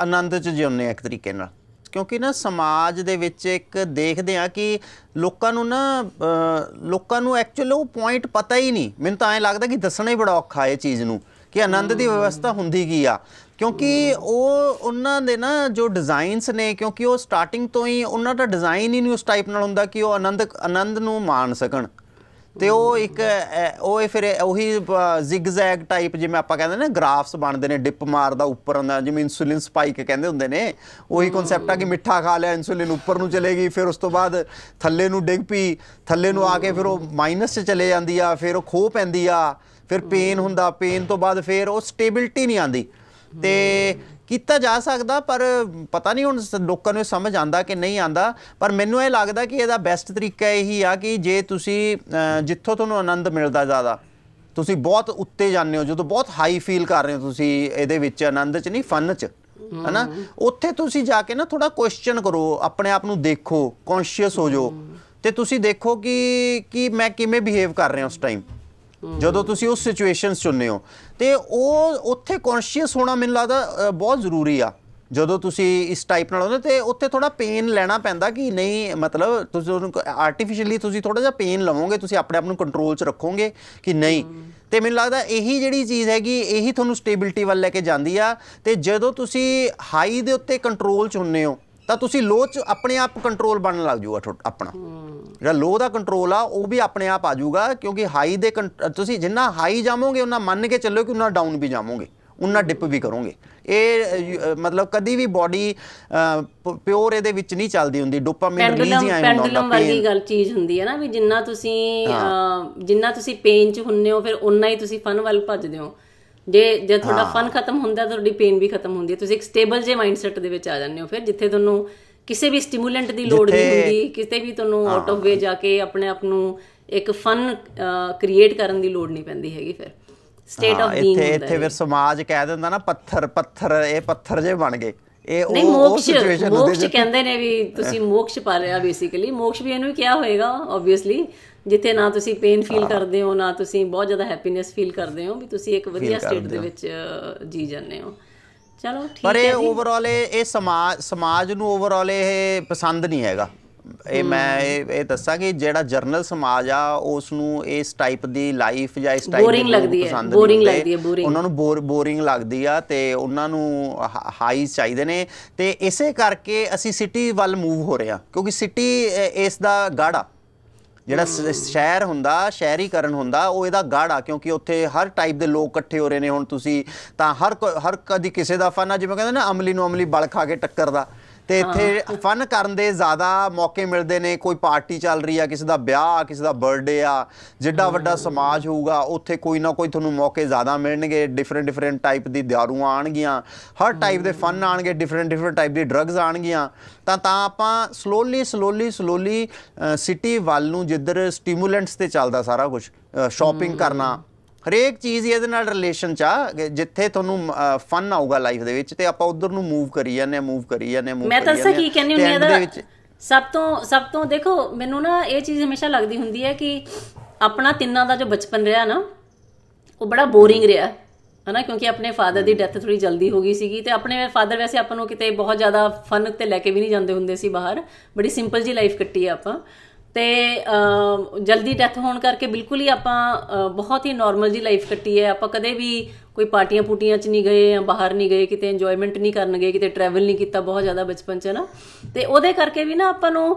ਆਨੰਦ 'ਚ ਜਿਉਂਦੇ ਆ ਇੱਕ ਤਰੀਕੇ ਨਾਲ ਕਿਉਂਕਿ ਨਾ ਸਮਾਜ ਦੇ ਵਿੱਚ ਇੱਕ ਦੇਖਦੇ ਆ ਕਿ ਲੋਕਾਂ ਨੂੰ ਨਾ ਲੋਕਾਂ ਨੂੰ ਐਕਚੁਅਲ ਉਹ ਪੁਆਇੰਟ ਪਤਾ ਹੀ ਨਹੀਂ ਮੈਨੂੰ ਤਾਂ ਐਂ ਲੱਗਦਾ ਕਿ ਦੱਸਣਾ ਹੀ ਬੜਾ ਔਖਾ ਇਹ ਚੀਜ਼ ਨੂੰ ਕਿ ਆਨੰਦ ਦੀ ਵਿਵਸਥਾ ਹੁੰਦੀ ਕੀ ਆ ਕਿਉਂਕਿ ਉਹ ਉਹਨਾਂ ਦੇ ਨਾ ਜੋ ਡਿਜ਼ਾਈਨਸ ਨੇ ਕਿਉਂਕਿ ਉਹ ਸਟਾਰਟਿੰਗ ਤੋਂ ਹੀ ਉਹਨਾਂ ਦਾ ਡਿਜ਼ਾਈਨ ਹੀ ਨਹੀਂ ਉਸ ਟਾਈਪ ਨਾਲ ਹੁੰਦਾ ਕਿ ਉਹ ਆਨੰਦ ਆਨੰਦ ਨੂੰ ਮਾਣ ਸਕਣ ਤੇ ਉਹ ਇੱਕ ਉਹ ਫਿਰ ਉਹੀ ਜ਼ਿਗਜ਼ੈਗ ਟਾਈਪ ਜਿਵੇਂ ਆਪਾਂ ਕਹਿੰਦੇ ਨੇ ਗ੍ਰਾਫਸ ਬਣਦੇ ਨੇ ਡਿਪ ਮਾਰਦਾ ਉੱਪਰ ਹੁੰਦਾ ਜਿਵੇਂ ਇਨਸੂਲਿਨ ਸਪਾਈਕ ਕਹਿੰਦੇ ਹੁੰਦੇ ਨੇ ਉਹੀ ਕਨਸੈਪਟ ਆ ਕਿ ਮਿੱਠਾ ਖਾ ਲਿਆ ਇਨਸੂਲਿਨ ਉੱਪਰ ਨੂੰ ਚਲੇਗੀ ਫਿਰ ਉਸ ਤੋਂ ਬਾਅਦ ਥੱਲੇ ਨੂੰ ਡਿੱਗ ਪਈ ਥੱਲੇ ਨੂੰ ਆ ਕੇ ਫਿਰ ਉਹ ਮਾਈਨਸ 'ਚ ਚਲੇ ਜਾਂਦੀ ਆ ਫਿਰ ਉਹ ਖੋ ਪੈਂਦੀ ਆ ਫਿਰ ਪੇਨ ਹੁੰਦਾ ਪੇਨ ਤੋਂ ਬਾਅਦ ਫਿਰ ਉਹ ਸਟੇਬਿਲਟੀ ਨਹੀਂ ਆਂਦੀ ਤੇ ਕੀਤਾ ਜਾ ਸਕਦਾ ਪਰ ਪਤਾ ਨਹੀਂ ਹੁਣ ਲੋਕਾਂ ਨੂੰ ਸਮਝ ਆਂਦਾ ਕਿ ਨਹੀਂ ਆਂਦਾ ਪਰ ਮੈਨੂੰ ਇਹ ਲੱਗਦਾ ਕਿ ਇਹਦਾ ਬੈਸਟ ਤਰੀਕਾ ਇਹੀ ਆ ਕਿ ਜੇ ਤੁਸੀਂ ਜਿੱਥੋਂ ਤੁਹਾਨੂੰ ਆਨੰਦ ਮਿਲਦਾ ਜ਼ਿਆਦਾ ਤੁਸੀਂ ਬਹੁਤ ਉੱਤੇ ਜਾਂਦੇ ਹੋ ਜਦੋਂ ਬਹੁਤ ਹਾਈ ਫੀਲ ਕਰ ਰਹੇ ਹੋ ਤੁਸੀਂ ਇਹਦੇ ਵਿੱਚ ਆਨੰਦ 'ਚ ਨਹੀਂ ਫਨ 'ਚ ਹਨਾ ਉੱਥੇ ਤੁਸੀਂ ਜਾ ਕੇ ਨਾ ਥੋੜਾ ਕੁਐਸਚਨ ਕਰੋ ਆਪਣੇ ਆਪ ਨੂੰ ਦੇਖੋ ਕੌਨਸ਼ੀਅਸ ਹੋ ਜਾਓ ਤੇ ਤੁਸੀਂ ਦੇਖੋ ਕਿ ਕੀ ਮੈਂ ਕਿਵੇਂ ਬਿਹੇਵ ਕਰ ਰਿਹਾ ਉਸ ਟਾਈਮ ਜਦੋਂ ਤੁਸੀਂ ਉਸ ਸਿਚੁਏਸ਼ਨਸ ਚੁਣਨੇ ਹੋ ਤੇ ਉਹ ਉੱਥੇ ਕੌਨਸ਼ੀਅਸ ਹੋਣਾ ਮੈਨੂੰ ਲੱਗਦਾ ਬਹੁਤ ਜ਼ਰੂਰੀ ਆ ਜਦੋਂ ਤੁਸੀਂ ਇਸ ਟਾਈਪ ਨਾਲ ਹੁੰਦੇ ਤੇ ਉੱਥੇ ਥੋੜਾ ਪੇਨ ਲੈਣਾ ਪੈਂਦਾ ਕਿ ਨਹੀਂ ਮਤਲਬ ਤੁਸੀਂ ਉਹਨੂੰ ਆਰਟੀਫੀਸ਼ੀਅਲੀ ਤੁਸੀਂ ਥੋੜਾ ਜਿਹਾ ਪੇਨ ਲਵੋਗੇ ਤੁਸੀਂ ਆਪਣੇ ਆਪ ਨੂੰ ਕੰਟਰੋਲ 'ਚ ਰੱਖੋਗੇ ਕਿ ਨਹੀਂ ਤੇ ਮੈਨੂੰ ਲੱਗਦਾ ਇਹੀ ਜਿਹੜੀ ਚੀਜ਼ ਹੈਗੀ ਇਹੀ ਤੁਹਾਨੂੰ ਸਟੇਬਿਲਟੀ ਵੱਲ ਲੈ ਕੇ ਜਾਂਦੀ ਆ ਤੇ ਜਦੋਂ ਤੁਸੀਂ ਹਾਈ ਦੇ ਉੱਤੇ ਕੰਟਰੋਲ 'ਚ ਹੁੰਨੇ ਹੋ ਤਾਂ ਤੁਸੀਂ ਲੋਹ 'ਚ ਆਪਣੇ ਆਪ ਕੰਟਰੋਲ ਬਣਨ ਲੱਗ ਜਾਊਗਾ ਆਪਣਾ ਜਿਹੜਾ ਲੋਹ ਦਾ ਕੰਟਰੋਲ ਆ ਉਹ ਵੀ ਆਪਣੇ ਆਪ ਆ ਜਾਊਗਾ ਕਿਉਂਕਿ ਹਾਈ ਦੇ ਤੁਸੀਂ ਜਿੰਨਾ ਹਾਈ ਜਾਮੋਗੇ ਉਹਨਾਂ ਮੰਨ ਕੇ ਚੱਲੋ ਕਿ ਉਹਨਾਂ ਡਾਊਨ ਵੀ ਜਾਮੋਗੇ ਉਹਨਾਂ ਡਿਪ ਵੀ ਕਰੋਗੇ ਇਹ ਮਤਲਬ ਕਦੀ ਵੀ ਬਾਡੀ ਪਿਓਰ ਇਹਦੇ ਵਿੱਚ ਨਹੀਂ ਚੱਲਦੀ ਹੁੰਦੀ ਡੋਪਾਮਾਈਨ ਰਿਲੀਜ਼ ਹੀ ਆਉਂਦਾ ਪੈਂਡਲਮ ਵਾਲੀ ਗੱਲ ਚੀਜ਼ ਹੁੰਦੀ ਹੈ ਨਾ ਵੀ ਜਿੰਨਾ ਤੁਸੀਂ ਜਿੰਨਾ ਤੁਸੀਂ ਪੇਨ 'ਚ ਹੁੰਨੇ ਹੋ ਫਿਰ ਉਨਾ ਹੀ ਤੁਸੀਂ ਫਨ ਵੱਲ ਭੱਜਦੇ ਹੋ ਜੇ ਜੇ ਤੁਹਾਡਾ ਫਨ ਖਤਮ ਹੁੰਦਾ ਤੁਹਾਡੀ ਪੇਨ ਵੀ ਖਤਮ ਹੁੰਦੀ ਹੈ ਤੁਸੀਂ ਇੱਕ ਸਟੇਬਲ ਜੇ ਮਾਈਂਡਸੈਟ ਦੇ ਵਿੱਚ ਆ ਜਾਂਦੇ ਹੋ ਫਿਰ ਜਿੱਥੇ ਤੁਹਾਨੂੰ ਕਿਸੇ ਵੀ ਸਟਿਮੂਲੈਂਟ ਦੀ ਲੋੜ ਨਹੀਂ ਹੁੰਦੀ ਕਿਤੇ ਵੀ ਤੁਹਾਨੂੰ ਆਊਟ ਆਫ ਵੇ ਜਾ ਕੇ ਆਪਣੇ ਆਪ ਨੂੰ ਇੱਕ ਫਨ ਕ੍ਰੀਏਟ ਕਰਨ ਦੀ ਲੋੜ ਨਹੀਂ ਪੈਂਦੀ ਹੈਗੀ ਫਿਰ ਸਟੇਟ ਆਫ ਬੀਇੰਗ ਇੱਥੇ ਇੱਥੇ ਫਿਰ ਸਮਾਜ ਕਹਿ ਦਿੰਦਾ ਨਾ ਪੱਥਰ ਪੱਥਰ ਇਹ ਪੱਥਰ ਜੇ ਬਣ ਗਏ ਇਹ ਉਹ ਸਿਚੁਏਸ਼ਨ ਹੁੰਦੀ ਵਿੱਚ ਕਹਿੰਦੇ ਨੇ ਵੀ ਤੁਸੀਂ ਮੋਕਸ਼ ਪਾ ਲਿਆ ਬੇਸਿਕਲੀ ਮੋਕਸ਼ ਵੀ ਇਹਨੂੰ ਕਿਹਾ ਹੋਏਗਾ ਆਬਵੀਅਸਲੀ ਜਿੱਥੇ ਨਾ ਤੁਸੀਂ ਪੇਨ ਫੀਲ ਕਰਦੇ ਹੋ ਨਾ ਤੁਸੀਂ ਬਹੁਤ ਜ਼ਿਆਦਾ ਹੈਪੀਨੈਸ ਫੀਲ ਕਰਦੇ ਹੋ ਵੀ ਤੁਸੀਂ ਇੱਕ ਵਧੀਆ ਸਟੇਟ ਦੇ ਵਿੱਚ ਜੀ ਜਾਂਦੇ ਹੋ ਚਲੋ ਠੀਕ ਹੈ ਪਰ ਇਹ ਓਵਰਆਲ ਇਹ ਸਮਾਜ ਸਮਾਜ ਨੂੰ ਓਵਰਆਲ ਇਹ ਪਸੰਦ ਨਹੀਂ ਹੈਗਾ ਇਹ ਮੈਂ ਇਹ ਦੱਸਾਂ ਕਿ ਜਿਹੜਾ ਜਰਨਲ ਸਮਾਜ ਆ ਉਸ ਨੂੰ ਇਸ ਟਾਈਪ ਦੀ ਲਾਈਫ ਜਾਂ ਇਸ ਟਾਈਪ ਦੀ ਪਸੰਦ ਬੋਰਿੰਗ ਲੱਗਦੀ ਹੈ ਬੋਰਿੰਗ ਉਹਨਾਂ ਨੂੰ ਬੋਰਿੰਗ ਲੱਗਦੀ ਆ ਤੇ ਉਹਨਾਂ ਨੂੰ ਹਾਈ ਚਾਹੀਦੇ ਨੇ ਤੇ ਇਸੇ ਕਰਕੇ ਅਸੀਂ ਸਿਟੀ ਵੱਲ ਮੂਵ ਹੋ ਰਹੇ ਆ ਕਿਉਂਕਿ ਸਿਟੀ ਇਸ ਦਾ ਗਾੜਾ ਜਿਹੜਾ ਸ਼ਹਿਰ ਹੁੰਦਾ ਸ਼ਹਿਰੀਕਰਨ ਹੁੰਦਾ ਉਹ ਇਹਦਾ ਗਾੜਾ ਕਿਉਂਕਿ ਉੱਥੇ ਹਰ ਟਾਈਪ ਦੇ ਲੋਕ ਇਕੱਠੇ ਹੋ ਰਹੇ ਨੇ ਹੁਣ ਤੁਸੀਂ ਤਾਂ ਹਰ ਹਰ ਕਦੀ ਕਿਸੇ ਦਾ ਫਾਨਾ ਜਿਵੇਂ ਕਹਿੰਦੇ ਨਾ ਅਮਲੀ ਨੂੰ ਅਮਲੀ ਬਲ ਖਾ ਕੇ ਟੱਕਰਦਾ ਤੇ ਇੱਥੇ ਫਨ ਕਰਨ ਦੇ ਜ਼ਿਆਦਾ ਮੌਕੇ ਮਿਲਦੇ ਨੇ ਕੋਈ ਪਾਰਟੀ ਚੱਲ ਰਹੀ ਆ ਕਿਸੇ ਦਾ ਵਿਆਹ ਕਿਸੇ ਦਾ ਬਰਥਡੇ ਆ ਜਿੱਡਾ ਵੱਡਾ ਸਮਾਜ ਹੋਊਗਾ ਉੱਥੇ ਕੋਈ ਨਾ ਕੋਈ ਤੁਹਾਨੂੰ ਮੌਕੇ ਜ਼ਿਆਦਾ ਮਿਲਣਗੇ ਡਿਫਰੈਂਟ ਡਿਫਰੈਂਟ ਟਾਈਪ ਦੀ ਦਾਰੂਆਂ ਆਣਗੀਆਂ ਹਰ ਟਾਈਪ ਦੇ ਫਨ ਆਣਗੇ ਡਿਫਰੈਂਟ ਡਿਫਰੈਂਟ ਟਾਈਪ ਦੀ ਡਰੱਗਸ ਆਣਗੀਆਂ ਤਾਂ ਤਾਂ ਆਪਾਂ ਸਲੋਲੀ ਸਲੋਲੀ ਸਲੋਲੀ ਸਿਟੀ ਵੱਲ ਨੂੰ ਜਿੱਧਰ ਸਟੀਮੂਲੈਂਟਸ ਤੇ ਚੱਲਦਾ ਸਾਰਾ ਕੁਝ ਸ਼ਾਪਿੰਗ ਕਰਨਾ ਹਰੇਕ ਚੀਜ਼ ਇਹਦੇ ਨਾਲ ਰਿਲੇਸ਼ਨ ਚ ਆ ਜਿੱਥੇ ਤੁਹਾਨੂੰ ਫਨ ਆਊਗਾ ਲਾਈਫ ਦੇ ਵਿੱਚ ਤੇ ਆਪਾਂ ਉਧਰ ਨੂੰ ਮੂਵ ਕਰੀ ਜਾਂਦੇ ਆ ਮੂਵ ਕਰੀ ਜਾਂਦੇ ਆ ਮੂਵ ਮੈਂ ਤਾਂ ਸਹੀ ਕਹਿੰਨੀ ਹੁੰਦੀ ਆ ਵਿੱਚ ਸਭ ਤੋਂ ਸਭ ਤੋਂ ਦੇਖੋ ਮੈਨੂੰ ਨਾ ਇਹ ਚੀਜ਼ ਹਮੇਸ਼ਾ ਲੱਗਦੀ ਹੁੰਦੀ ਹੈ ਕਿ ਆਪਣਾ ਤਿੰਨਾਂ ਦਾ ਜੋ ਬਚਪਨ ਰਿਹਾ ਨਾ ਉਹ ਬੜਾ ਬੋਰਿੰਗ ਰਿਹਾ ਹਨਾ ਕਿਉਂਕਿ ਆਪਣੇ ਫਾਦਰ ਦੀ ਡੈਥ ਥੋੜੀ ਜਲਦੀ ਹੋ ਗਈ ਸੀਗੀ ਤੇ ਆਪਣੇ ਫਾਦਰ ਵੈਸੇ ਆਪਾਂ ਨੂੰ ਕਿਤੇ ਬਹੁਤ ਜ਼ਿਆਦਾ ਫਨ ਉੱਤੇ ਲੈ ਕੇ ਵੀ ਨਹੀਂ ਜਾਂਦੇ ਹੁੰਦੇ ਸੀ ਬਾਹਰ ਬੜੀ ਸਿੰਪਲ ਜੀ ਲਾਈਫ ਕੱਟੀ ਆ ਆਪਾਂ ਤੇ ਜਲਦੀ ਡੈਥ ਹੋਣ ਕਰਕੇ ਬਿਲਕੁਲ ਹੀ ਆਪਾਂ ਬਹੁਤ ਹੀ ਨਾਰਮਲ ਜੀ ਲਾਈਫ ਕੱਟੀ ਹੈ ਆਪਾਂ ਕਦੇ ਵੀ ਕੋਈ ਪਾਰਟੀਆਂ ਪੂਟੀਆਂ 'ਚ ਨਹੀਂ ਗਏ ਜਾਂ ਬਾਹਰ ਨਹੀਂ ਗਏ ਕਿਤੇ ਇੰਜੋਇਮੈਂਟ ਨਹੀਂ ਕਰਨ ਗਏ ਕਿਤੇ ਟਰੈਵਲ ਨਹੀਂ ਕੀਤਾ ਬਹੁਤ ਜ਼ਿਆਦਾ ਬਚਪਨ 'ਚ ਨਾ ਤੇ ਉਹਦੇ ਕਰਕੇ ਵੀ ਨਾ ਆਪਾਂ ਨੂੰ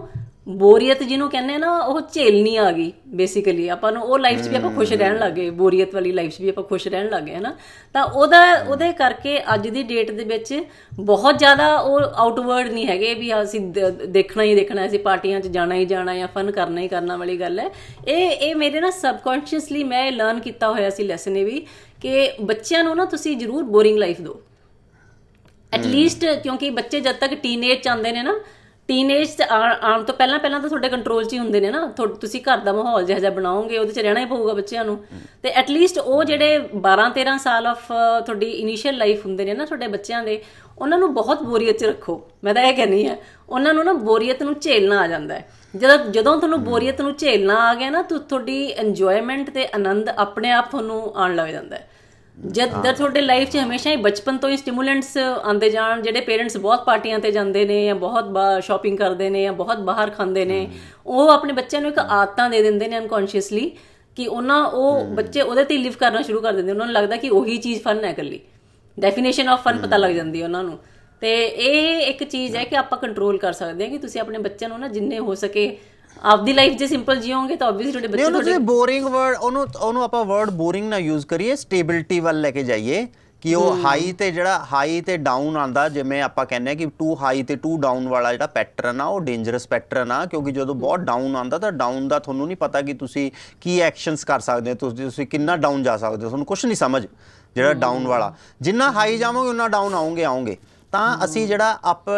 ਬੋਰੀਅਤ ਜਿਹਨੂੰ ਕਹਿੰਦੇ ਨਾ ਉਹ ਝੇਲਣੀ ਆ ਗਈ ਬੇਸਿਕਲੀ ਆਪਾਂ ਨੂੰ ਉਹ ਲਾਈਫ 'ਚ ਵੀ ਆਪਾਂ ਖੁਸ਼ ਰਹਿਣ ਲੱਗੇ ਬੋਰੀਅਤ ਵਾਲੀ ਲਾਈਫ 'ਚ ਵੀ ਆਪਾਂ ਖੁਸ਼ ਰਹਿਣ ਲੱਗੇ ਹਨਾ ਤਾਂ ਉਹਦਾ ਉਹਦੇ ਕਰਕੇ ਅੱਜ ਦੀ ਡੇਟ ਦੇ ਵਿੱਚ ਬਹੁਤ ਜ਼ਿਆਦਾ ਉਹ ਆਊਟਵਰਡ ਨਹੀਂ ਹੈਗੇ ਵੀ ਅਸੀਂ ਦੇਖਣਾ ਹੀ ਦੇਖਣਾ ਅਸੀਂ ਪਾਰਟੀਆਂ 'ਚ ਜਾਣਾ ਹੀ ਜਾਣਾ ਜਾਂ ਫਨ ਕਰਨਾ ਹੀ ਕਰਨਾ ਵਾਲੀ ਗੱਲ ਹੈ ਇਹ ਇਹ ਮੇਰੇ ਨਾਲ ਸਬਕੌਂਸ਼ੀਅਸਲੀ ਮੈਂ ਲਰਨ ਕੀਤਾ ਹੋਇਆ ਸੀ ਲੈਸਨ ਇਹ ਵੀ ਕਿ ਬੱਚਿਆਂ ਨੂੰ ਨਾ ਤੁਸੀਂ ਜ਼ਰੂਰ ਬੋਰਿੰਗ ਲਾਈਫ ਦਿਓ ਐਟ ਲੀਸਟ ਕਿਉਂਕਿ ਬੱਚੇ ਜਦ ਤੱਕ ਟੀਨੇਜ ਚ ਆਉਂਦੇ ਨੇ ਨਾ ਟੀਨੇਜ ਚ ਆਉਣ ਤੋਂ ਪਹਿਲਾਂ ਪਹਿਲਾਂ ਤਾਂ ਤੁਹਾਡੇ ਕੰਟਰੋਲ 'ਚ ਹੀ ਹੁੰਦੇ ਨੇ ਨਾ ਤੁਸੀਂ ਘਰ ਦਾ ਮਾਹੌਲ ਜਿਹਾ ਜਿਹਾ ਬਣਾਓਗੇ ਉਹਦੇ 'ਚ ਰਹਿਣਾ ਹੀ ਪਊਗਾ ਬੱਚਿਆਂ ਨੂੰ ਤੇ ਐਟ ਲੀਸਟ ਉਹ ਜਿਹੜੇ 12 13 ਸਾਲ ਆਫ ਤੁਹਾਡੀ ਇਨੀਸ਼ੀਅਲ ਲਾਈਫ ਹੁੰਦੇ ਨੇ ਨਾ ਤੁਹਾਡੇ ਬੱਚਿਆਂ ਦੇ ਉਹਨਾਂ ਨੂੰ ਬਹੁਤ ਬੋਰੀਅਤ 'ਚ ਰੱਖੋ ਮੈਂ ਤਾਂ ਇਹ ਕਹਿੰਨੀ ਆ ਉਹਨਾਂ ਨੂੰ ਨਾ ਬੋਰੀਅਤ ਨੂੰ ਝੇਲਣਾ ਆ ਜਾਂਦਾ ਹੈ ਜਦੋਂ ਜਦੋਂ ਤੁਹਾਨੂੰ ਬੋਰੀਅਤ ਨੂੰ ਝੇਲਣਾ ਆ ਗਿਆ ਨਾ ਤੁਹਾਡੀ ਇੰਜੋਇਮੈਂਟ ਤੇ ਆਨੰਦ ਆਪਣੇ ਆਪ ਤੁਹਾਨੂੰ ਆਉਣ ਲੱਗ ਜਾਂਦਾ ਹੈ ਜਦ ਤੁਹਾਡੇ ਲਾਈਫ 'ਚ ਹਮੇਸ਼ਾ ਹੀ ਬਚਪਨ ਤੋਂ ਹੀ ਸਟਿਮੂਲੈਂਟਸ ਆਉਂਦੇ ਜਾਣ ਜਿਹੜੇ ਪੇਰੈਂਟਸ ਬਹੁਤ ਪਾਰਟੀਆਂ ਤੇ ਜਾਂਦੇ ਨੇ ਜਾਂ ਬਹੁਤ ਸ਼ਾਪਿੰਗ ਕਰਦੇ ਨੇ ਜਾਂ ਬਹੁਤ ਬਾਹਰ ਖਾਂਦੇ ਨੇ ਉਹ ਆਪਣੇ ਬੱਚਿਆਂ ਨੂੰ ਇੱਕ ਆਦਤਾਂ ਦੇ ਦਿੰਦੇ ਨੇ ਅਨਕੌਂਸ਼ੀਅਸਲੀ ਕਿ ਉਹਨਾਂ ਉਹ ਬੱਚੇ ਉਹਦੇ ਤੇ ਲਿਵ ਕਰਨਾ ਸ਼ੁਰੂ ਕਰ ਦਿੰਦੇ ਉਹਨਾਂ ਨੂੰ ਲੱਗਦਾ ਕਿ ਉਹੀ ਚੀਜ਼ ਫਨ ਹੈ ਇਕੱਲੀ ਡੈਫੀਨੇਸ਼ਨ ਆਫ ਫਨ ਪਤਾ ਲੱਗ ਜਾਂਦੀ ਉਹਨਾਂ ਨੂੰ ਤੇ ਇਹ ਇੱਕ ਚੀਜ਼ ਹੈ ਕਿ ਆਪਾਂ ਕੰਟਰੋਲ ਕਰ ਸਕਦੇ ਹਾਂ ਕਿ ਤੁਸੀਂ ਆਪਣੇ ਬੱਚਿਆਂ ਨੂੰ ਨਾ ਜਿੰਨੇ ਹੋ ਸਕੇ ਆਪਦੀ ਲਾਈਫ ਜੇ ਸਿੰਪਲ ਜੀਓਗੇ ਤਾਂ ਆਬਵੀਅਸਲੀ ਤੁਹਾਡੇ ਬੱਚੇ ਤੁਹਾਡੇ ਉਹਨੂੰ ਬੋਰਿੰਗ ਵਰਡ ਉਹਨੂੰ ਉਹਨੂੰ ਆਪਾਂ ਵਰਡ ਬੋਰਿੰਗ ਨਾ ਯੂਜ਼ ਕਰੀਏ ਸਟੇਬਿਲਟੀ ਵੱਲ ਲੈ ਕੇ ਜਾਈਏ ਕਿ ਉਹ ਹਾਈ ਤੇ ਜਿਹੜਾ ਹਾਈ ਤੇ ਡਾਊਨ ਆਂਦਾ ਜਿਵੇਂ ਆਪਾਂ ਕਹਿੰਦੇ ਆ ਕਿ ਟੂ ਹਾਈ ਤੇ ਟੂ ਡਾਊਨ ਵਾਲਾ ਜਿਹੜਾ ਪੈਟਰਨ ਆ ਉਹ ਡੇਂਜਰਸ ਪੈਟਰਨ ਆ ਕਿਉਂਕਿ ਜਦੋਂ ਬਹੁਤ ਡਾਊਨ ਆਂਦਾ ਤਾਂ ਡਾਊਨ ਦਾ ਤੁਹਾਨੂੰ ਨਹੀਂ ਪਤਾ ਕਿ ਤੁਸੀਂ ਕੀ ਐਕਸ਼ਨਸ ਕਰ ਸਕਦੇ ਹੋ ਤੁਸੀਂ ਤੁਸੀਂ ਕਿੰਨਾ ਡਾਊਨ ਜਾ ਸਕਦੇ ਹੋ ਤੁਹਾਨੂੰ ਕੁਝ ਨਹੀਂ ਸਮਝ ਜਿਹੜਾ ਡਾਊਨ ਵਾਲਾ ਜਿੰਨਾ ਹਾਈ ਜਾਵੋਗੇ ਉਹਨਾਂ ਡਾਊਨ ਆਉਂਗੇ ਆਉਂਗੇ ਤਾਂ ਅਸੀਂ ਜਿਹੜਾ ਅਪ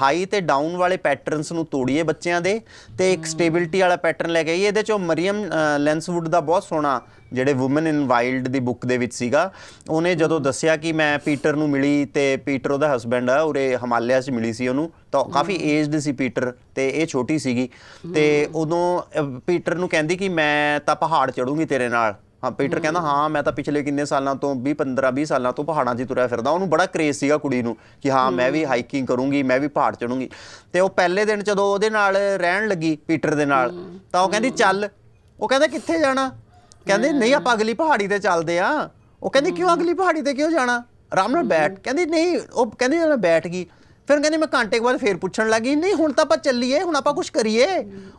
ਹਾਈ ਤੇ ਡਾਊਨ ਵਾਲੇ ਪੈਟਰਨਸ ਨੂੰ ਤੋੜੀਏ ਬੱਚਿਆਂ ਦੇ ਤੇ ਇੱਕ ਸਟੇਬਿਲਟੀ ਵਾਲਾ ਪੈਟਰਨ ਲੈ ਕੇ ਆਈਏ ਇਹਦੇ ਚੋਂ ਮਰੀਮ ਲੈਂਸਵੁੱਡ ਦਾ ਬਹੁਤ ਸੋਹਣਾ ਜਿਹੜੇ ਔਮਨ ਇਨ ਵਾਈਲਡ ਦੀ ਬੁੱਕ ਦੇ ਵਿੱਚ ਸੀਗਾ ਉਹਨੇ ਜਦੋਂ ਦੱਸਿਆ ਕਿ ਮੈਂ ਪੀਟਰ ਨੂੰ ਮਿਲੀ ਤੇ ਪੀਟਰ ਉਹਦਾ ਹਸਬੰਡ ਆ ਉਰੇ ਹਿਮਾਲਿਆ 'ਚ ਮਿਲੀ ਸੀ ਉਹਨੂੰ ਤਾਂ ਕਾਫੀ ਏਜਡ ਸੀ ਪੀਟਰ ਤੇ ਇਹ ਛੋਟੀ ਸੀਗੀ ਤੇ ਉਦੋਂ ਪੀਟਰ ਨੂੰ ਕਹਿੰਦੀ ਕਿ ਮੈਂ ਤਾਂ ਪਹਾੜ ਚੜੂੰਗੀ ਤੇਰੇ ਨਾਲ ਹਾਂ ਪੀਟਰ ਕਹਿੰਦਾ ਹਾਂ ਮੈਂ ਤਾਂ ਪਿਛਲੇ ਕਿੰਨੇ ਸਾਲਾਂ ਤੋਂ 20 15 20 ਸਾਲਾਂ ਤੋਂ ਪਹਾੜਾਂ 'ਚ ਤੁਰਿਆ ਫਿਰਦਾ ਉਹਨੂੰ ਬੜਾ ਕਰੇਜ਼ ਸੀਗਾ ਕੁੜੀ ਨੂੰ ਕਿ ਹਾਂ ਮੈਂ ਵੀ ਹਾਈਕਿੰਗ ਕਰੂੰਗੀ ਮੈਂ ਵੀ ਪਹਾੜ ਚੜੂੰਗੀ ਤੇ ਉਹ ਪਹਿਲੇ ਦਿਨ ਜਦੋਂ ਉਹਦੇ ਨਾਲ ਰਹਿਣ ਲੱਗੀ ਪੀਟਰ ਦੇ ਨਾਲ ਤਾਂ ਉਹ ਕਹਿੰਦੀ ਚੱਲ ਉਹ ਕਹਿੰਦਾ ਕਿੱਥੇ ਜਾਣਾ ਕਹਿੰਦੇ ਨਹੀਂ ਆਪਾਂ ਅਗਲੀ ਪਹਾੜੀ ਤੇ ਚੱਲਦੇ ਆ ਉਹ ਕਹਿੰਦੀ ਕਿਉਂ ਅਗਲੀ ਪਹਾੜੀ ਤੇ ਕਿਉਂ ਜਾਣਾ ਆਰਾਮ ਨਾਲ ਬੈਠ ਕਹਿੰਦੀ ਨਹੀਂ ਉਹ ਕਹਿੰਦੀ ਮੈਂ ਬੈਠ ਗਈ ਫਿਰ ਕਹਿੰਦੀ ਮੈਂ ਘੰਟੇ ਬਾਅਦ ਫੇਰ ਪੁੱਛਣ ਲੱਗੀ ਨਹੀਂ ਹੁਣ ਤਾਂ ਆਪਾਂ ਚੱਲੀਏ ਹੁਣ ਆਪਾਂ ਕੁਝ ਕਰੀਏ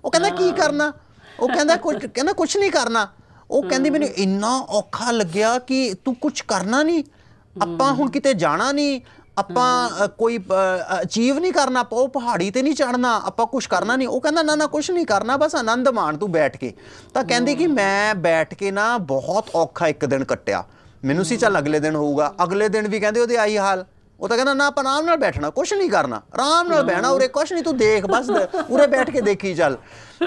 ਉਹ ਕਹਿੰਦਾ ਕੀ ਕਰਨਾ ਉਹ ਕਹਿੰਦਾ ਕੁਝ ਕਹਿੰਦਾ ਕੁਝ ਨਹੀਂ ਕਰਨਾ ਉਹ ਕਹਿੰਦੀ ਮੈਨੂੰ ਇੰਨਾ ਔਖਾ ਲੱਗਿਆ ਕਿ ਤੂੰ ਕੁਝ ਕਰਨਾ ਨਹੀਂ ਆਪਾਂ ਹੁਣ ਕਿਤੇ ਜਾਣਾ ਨਹੀਂ ਆਪਾਂ ਕੋਈ ਅਚੀਵ ਨਹੀਂ ਕਰਨਾ ਪਉ ਪਹਾੜੀ ਤੇ ਨਹੀਂ ਚੜਨਾ ਆਪਾਂ ਕੁਝ ਕਰਨਾ ਨਹੀਂ ਉਹ ਕਹਿੰਦਾ ਨਾ ਨਾ ਕੁਝ ਨਹੀਂ ਕਰਨਾ ਬਸ ਆਨੰਦ ਮਾਣ ਤੂੰ ਬੈਠ ਕੇ ਤਾਂ ਕਹਿੰਦੀ ਕਿ ਮੈਂ ਬੈਠ ਕੇ ਨਾ ਬਹੁਤ ਔਖਾ ਇੱਕ ਦਿਨ ਕੱਟਿਆ ਮੈਨੂੰ ਸੀ ਚੱਲ ਅਗਲੇ ਦਿਨ ਹੋਊਗਾ ਅਗਲੇ ਦਿਨ ਵੀ ਕਹਿੰਦੇ ਉਹਦੇ ਆਈ ਹਾਲ ਉਹ ਤਾਂ ਕਹਿੰਦਾ ਨਾ ਆਪਾਂ ਆਰਾਮ ਨਾਲ ਬੈਠਣਾ ਕੁਝ ਨਹੀਂ ਕਰਨਾ ਆਰਾਮ ਨਾਲ ਬਹਿਣਾ ਉਰੇ ਕੁਝ ਨਹੀਂ ਤੂੰ ਦੇਖ ਬਸ ਉਰੇ ਬੈਠ ਕੇ ਦੇਖੀ ਚੱਲ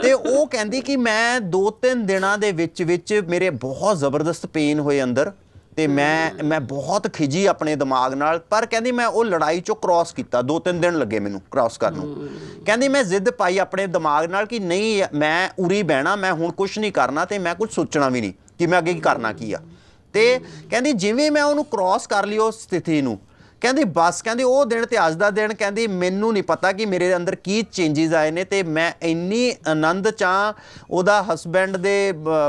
ਤੇ ਉਹ ਕਹਿੰਦੀ ਕਿ ਮੈਂ 2-3 ਦਿਨਾਂ ਦੇ ਵਿੱਚ ਵਿੱਚ ਮੇਰੇ ਬਹੁਤ ਜ਼ਬਰਦਸਤ ਪੇਨ ਹੋਏ ਅੰਦਰ ਤੇ ਮੈਂ ਮੈਂ ਬਹੁਤ ਖਿਜੀ ਆਪਣੇ ਦਿਮਾਗ ਨਾਲ ਪਰ ਕਹਿੰਦੀ ਮੈਂ ਉਹ ਲੜਾਈ ਚੋਂ ਕ੍ਰਾਸ ਕੀਤਾ ਦੋ ਤਿੰਨ ਦਿਨ ਲੱਗੇ ਮੈਨੂੰ ਕ੍ਰਾਸ ਕਰਨ ਨੂੰ ਕਹਿੰਦੀ ਮੈਂ ਜ਼ਿੱਦ ਪਾਈ ਆਪਣੇ ਦਿਮਾਗ ਨਾਲ ਕਿ ਨਹੀਂ ਮੈਂ ਉਰੀ ਬਹਿਣਾ ਮੈਂ ਹੁਣ ਕੁਝ ਨਹੀਂ ਕਰਨਾ ਤੇ ਮੈਂ ਕੁਝ ਸੋਚਣਾ ਵੀ ਨਹੀਂ ਕਿ ਮੈਂ ਅੱਗੇ ਕੀ ਕਰਨਾ ਕੀ ਆ ਤੇ ਕਹਿੰਦੀ ਜਿਵੇਂ ਮੈਂ ਉਹਨੂੰ ਕ੍ਰਾਸ ਕਰ ਲਈ ਸਥਿਤੀ ਨੂੰ ਕਹਿੰਦੀ ਬਸ ਕਹਿੰਦੀ ਉਹ ਦਿਨ ਤੇ ਅੱਜ ਦਾ ਦਿਨ ਕਹਿੰਦੀ ਮੈਨੂੰ ਨਹੀਂ ਪਤਾ ਕਿ ਮੇਰੇ ਅੰਦਰ ਕੀ ਚੇਂਜਸ ਆਏ ਨੇ ਤੇ ਮੈਂ ਇੰਨੀ ਆਨੰਦ ਚਾਂ ਉਹਦਾ ਹਸਬੰਡ ਦੇ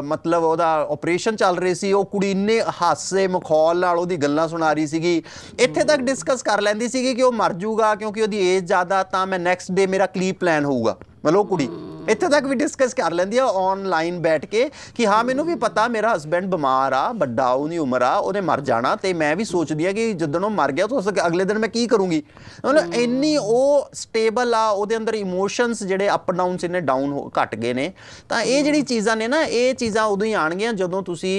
ਮਤਲਬ ਉਹਦਾ ਆਪਰੇਸ਼ਨ ਚੱਲ ਰਹੀ ਸੀ ਉਹ ਕੁੜੀ ਇੰਨੇ ਹਾਸੇ ਮਖੌਲ ਨਾਲ ਉਹਦੀ ਗੱਲਾਂ ਸੁਣਾ ਰਹੀ ਸੀਗੀ ਇੱਥੇ ਤੱਕ ਡਿਸਕਸ ਕਰ ਲੈਂਦੀ ਸੀਗੀ ਕਿ ਉਹ ਮਰ ਜਾਊਗਾ ਕਿਉਂਕਿ ਉਹਦੀ ਏਜ ਜ਼ਿਆਦਾ ਤਾਂ ਮੈਂ ਨੈਕਸਟ ਡੇ ਮੇਰਾ ਕਲੀ ਪਲਾਨ ਹੋਊਗਾ ਮਤਲਬ ਉਹ ਕੁੜੀ ਇੱਥੇ ਤੱਕ ਵੀ ਡਿਸਕਸ ਕਰ ਲੈਂਦੀ ਆ ਆਨਲਾਈਨ ਬੈਠ ਕੇ ਕਿ ਹਾਂ ਮੈਨੂੰ ਵੀ ਪਤਾ ਮੇਰਾ ਹਸਬੰਡ ਬਿਮਾਰ ਆ ਵੱਡਾ ਉਹਦੀ ਉਮਰ ਆ ਉਹਨੇ ਮਰ ਜਾਣਾ ਤੇ ਮੈਂ ਵੀ ਸੋਚਦੀ ਆ ਕਿ ਜਦੋਂ ਉਹ ਮਰ ਗਿਆ ਤਾਂ ਅਗਲੇ ਦਿਨ ਮੈਂ ਕੀ ਕਰੂੰਗੀ ਮਤਲਬ ਇੰਨੀ ਉਹ ਸਟੇਬਲ ਆ ਉਹਦੇ ਅੰਦਰ ਇਮੋਸ਼ਨਸ ਜਿਹੜੇ ਅਪ ਡਾਊਨਸ ਇਹਨੇ ਡਾਊਨ ਘਟ ਗਏ ਨੇ ਤਾਂ ਇਹ ਜਿਹੜੀ ਚੀਜ਼ਾਂ ਨੇ ਨਾ ਇਹ ਚੀਜ਼ਾਂ ਉਦੋਂ ਹੀ ਆਣਗੀਆਂ ਜਦੋਂ ਤੁਸੀਂ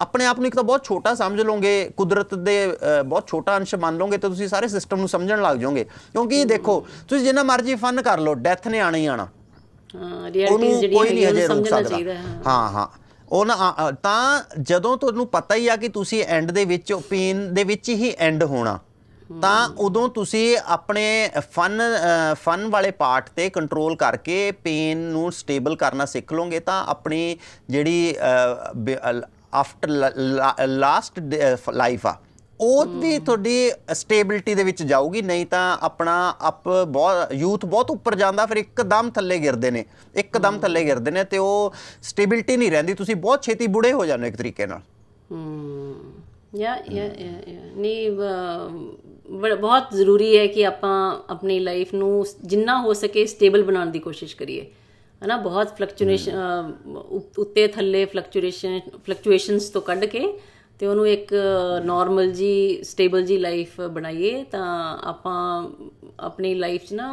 ਆਪਣੇ ਆਪ ਨੂੰ ਇੱਕ ਤਾਂ ਬਹੁਤ ਛੋਟਾ ਸਮਝ ਲਓਗੇ ਕੁਦਰਤ ਦੇ ਬਹੁਤ ਛੋਟਾ ਅੰਸ਼ ਮੰਨ ਲਓਗੇ ਤਾਂ ਤੁਸੀਂ ਸਾਰੇ ਸਿਸਟਮ ਨੂੰ ਸਮਝਣ ਲੱਗ ਜਾਓਗੇ ਕਿਉਂਕਿ ਦੇਖੋ ਤੁਸੀਂ ਜਿੰਨਾ ਮਰਜ਼ੀ ਫਨ ਕਰ ਲਓ ਡੈਥ ਨੇ ਆਣਾ ਹੀ ਆਣਾ ਹਾਂ ਰਿਐਲਿਟੀ ਜਿਹੜੀ ਕੋਈ ਨਹੀਂ ਸਮਝਣਾ ਚਾਹੀਦਾ ਹਾਂ ਹਾਂ ਉਹ ਨਾ ਤਾਂ ਜਦੋਂ ਤੁਹਾਨੂੰ ਪਤਾ ਹੀ ਆ ਕਿ ਤੁਸੀਂ ਐਂਡ ਦੇ ਵਿੱਚ ਪੇਨ ਦੇ ਵਿੱਚ ਹੀ ਐਂਡ ਹੋਣਾ ਤਾਂ ਉਦੋਂ ਤੁਸੀਂ ਆਪਣੇ ਫਨ ਫਨ ਵਾਲੇ ਪਾਰਟ ਤੇ ਕੰਟਰੋਲ ਕਰਕੇ ਪੇਨ ਨੂੰ ਸਟੇਬਲ ਕਰਨਾ ਸਿੱਖ ਲਓਗੇ ਤਾਂ ਆਪਣੀ ਜਿਹੜੀ ਆਫਟਰ ਲਾਸਟ ਲਾਈਫ ਆ ਉਹ ਵੀ ਤੁਹਾਡੀ ਸਟੇਬਿਲਟੀ ਦੇ ਵਿੱਚ ਜਾਊਗੀ ਨਹੀਂ ਤਾਂ ਆਪਣਾ ਅਪ ਬਹੁਤ ਯੂਥ ਬਹੁਤ ਉੱਪਰ ਜਾਂਦਾ ਫਿਰ ਇੱਕਦਮ ਥੱਲੇ ਗਿਰਦੇ ਨੇ ਇੱਕਦਮ ਥੱਲੇ ਗਿਰਦੇ ਨੇ ਤੇ ਉਹ ਸਟੇਬਿਲਟੀ ਨਹੀਂ ਰਹਿੰਦੀ ਤੁਸੀਂ ਬਹੁਤ ਛੇਤੀ ਬੁੜੇ ਹੋ ਜਾਂਦੇ ਇੱਕ ਤਰੀਕੇ ਨਾਲ ਹੂੰ ਯਾ ਯਾ ਨਹੀਂ ਬਹੁਤ ਜ਼ਰੂਰੀ ਹੈ ਕਿ ਆਪਾਂ ਆਪਣੀ ਲਾਈਫ ਨੂੰ ਜਿੰਨਾ ਹੋ ਸਕੇ ਸਟੇਬਲ ਬਣਾਉਣ ਦੀ ਕੋਸ਼ਿਸ਼ ਕਰੀਏ ਹਨਾ ਬਹੁਤ ਫਲਕਚੂਏਸ਼ਨ ਉੱਤੇ ਥੱਲੇ ਫਲਕਚੂਏਸ਼ਨ ਫਲਕਚੂਏਸ਼ਨਸ ਤੋਂ ਕੱਢ ਕੇ ਤੇ ਉਹਨੂੰ ਇੱਕ ਨਾਰਮਲ ਜੀ ਸਟੇਬਲ ਜੀ ਲਾਈਫ ਬਣਾਈਏ ਤਾਂ ਆਪਾਂ ਆਪਣੀ ਲਾਈਫ 'ਚ ਨਾ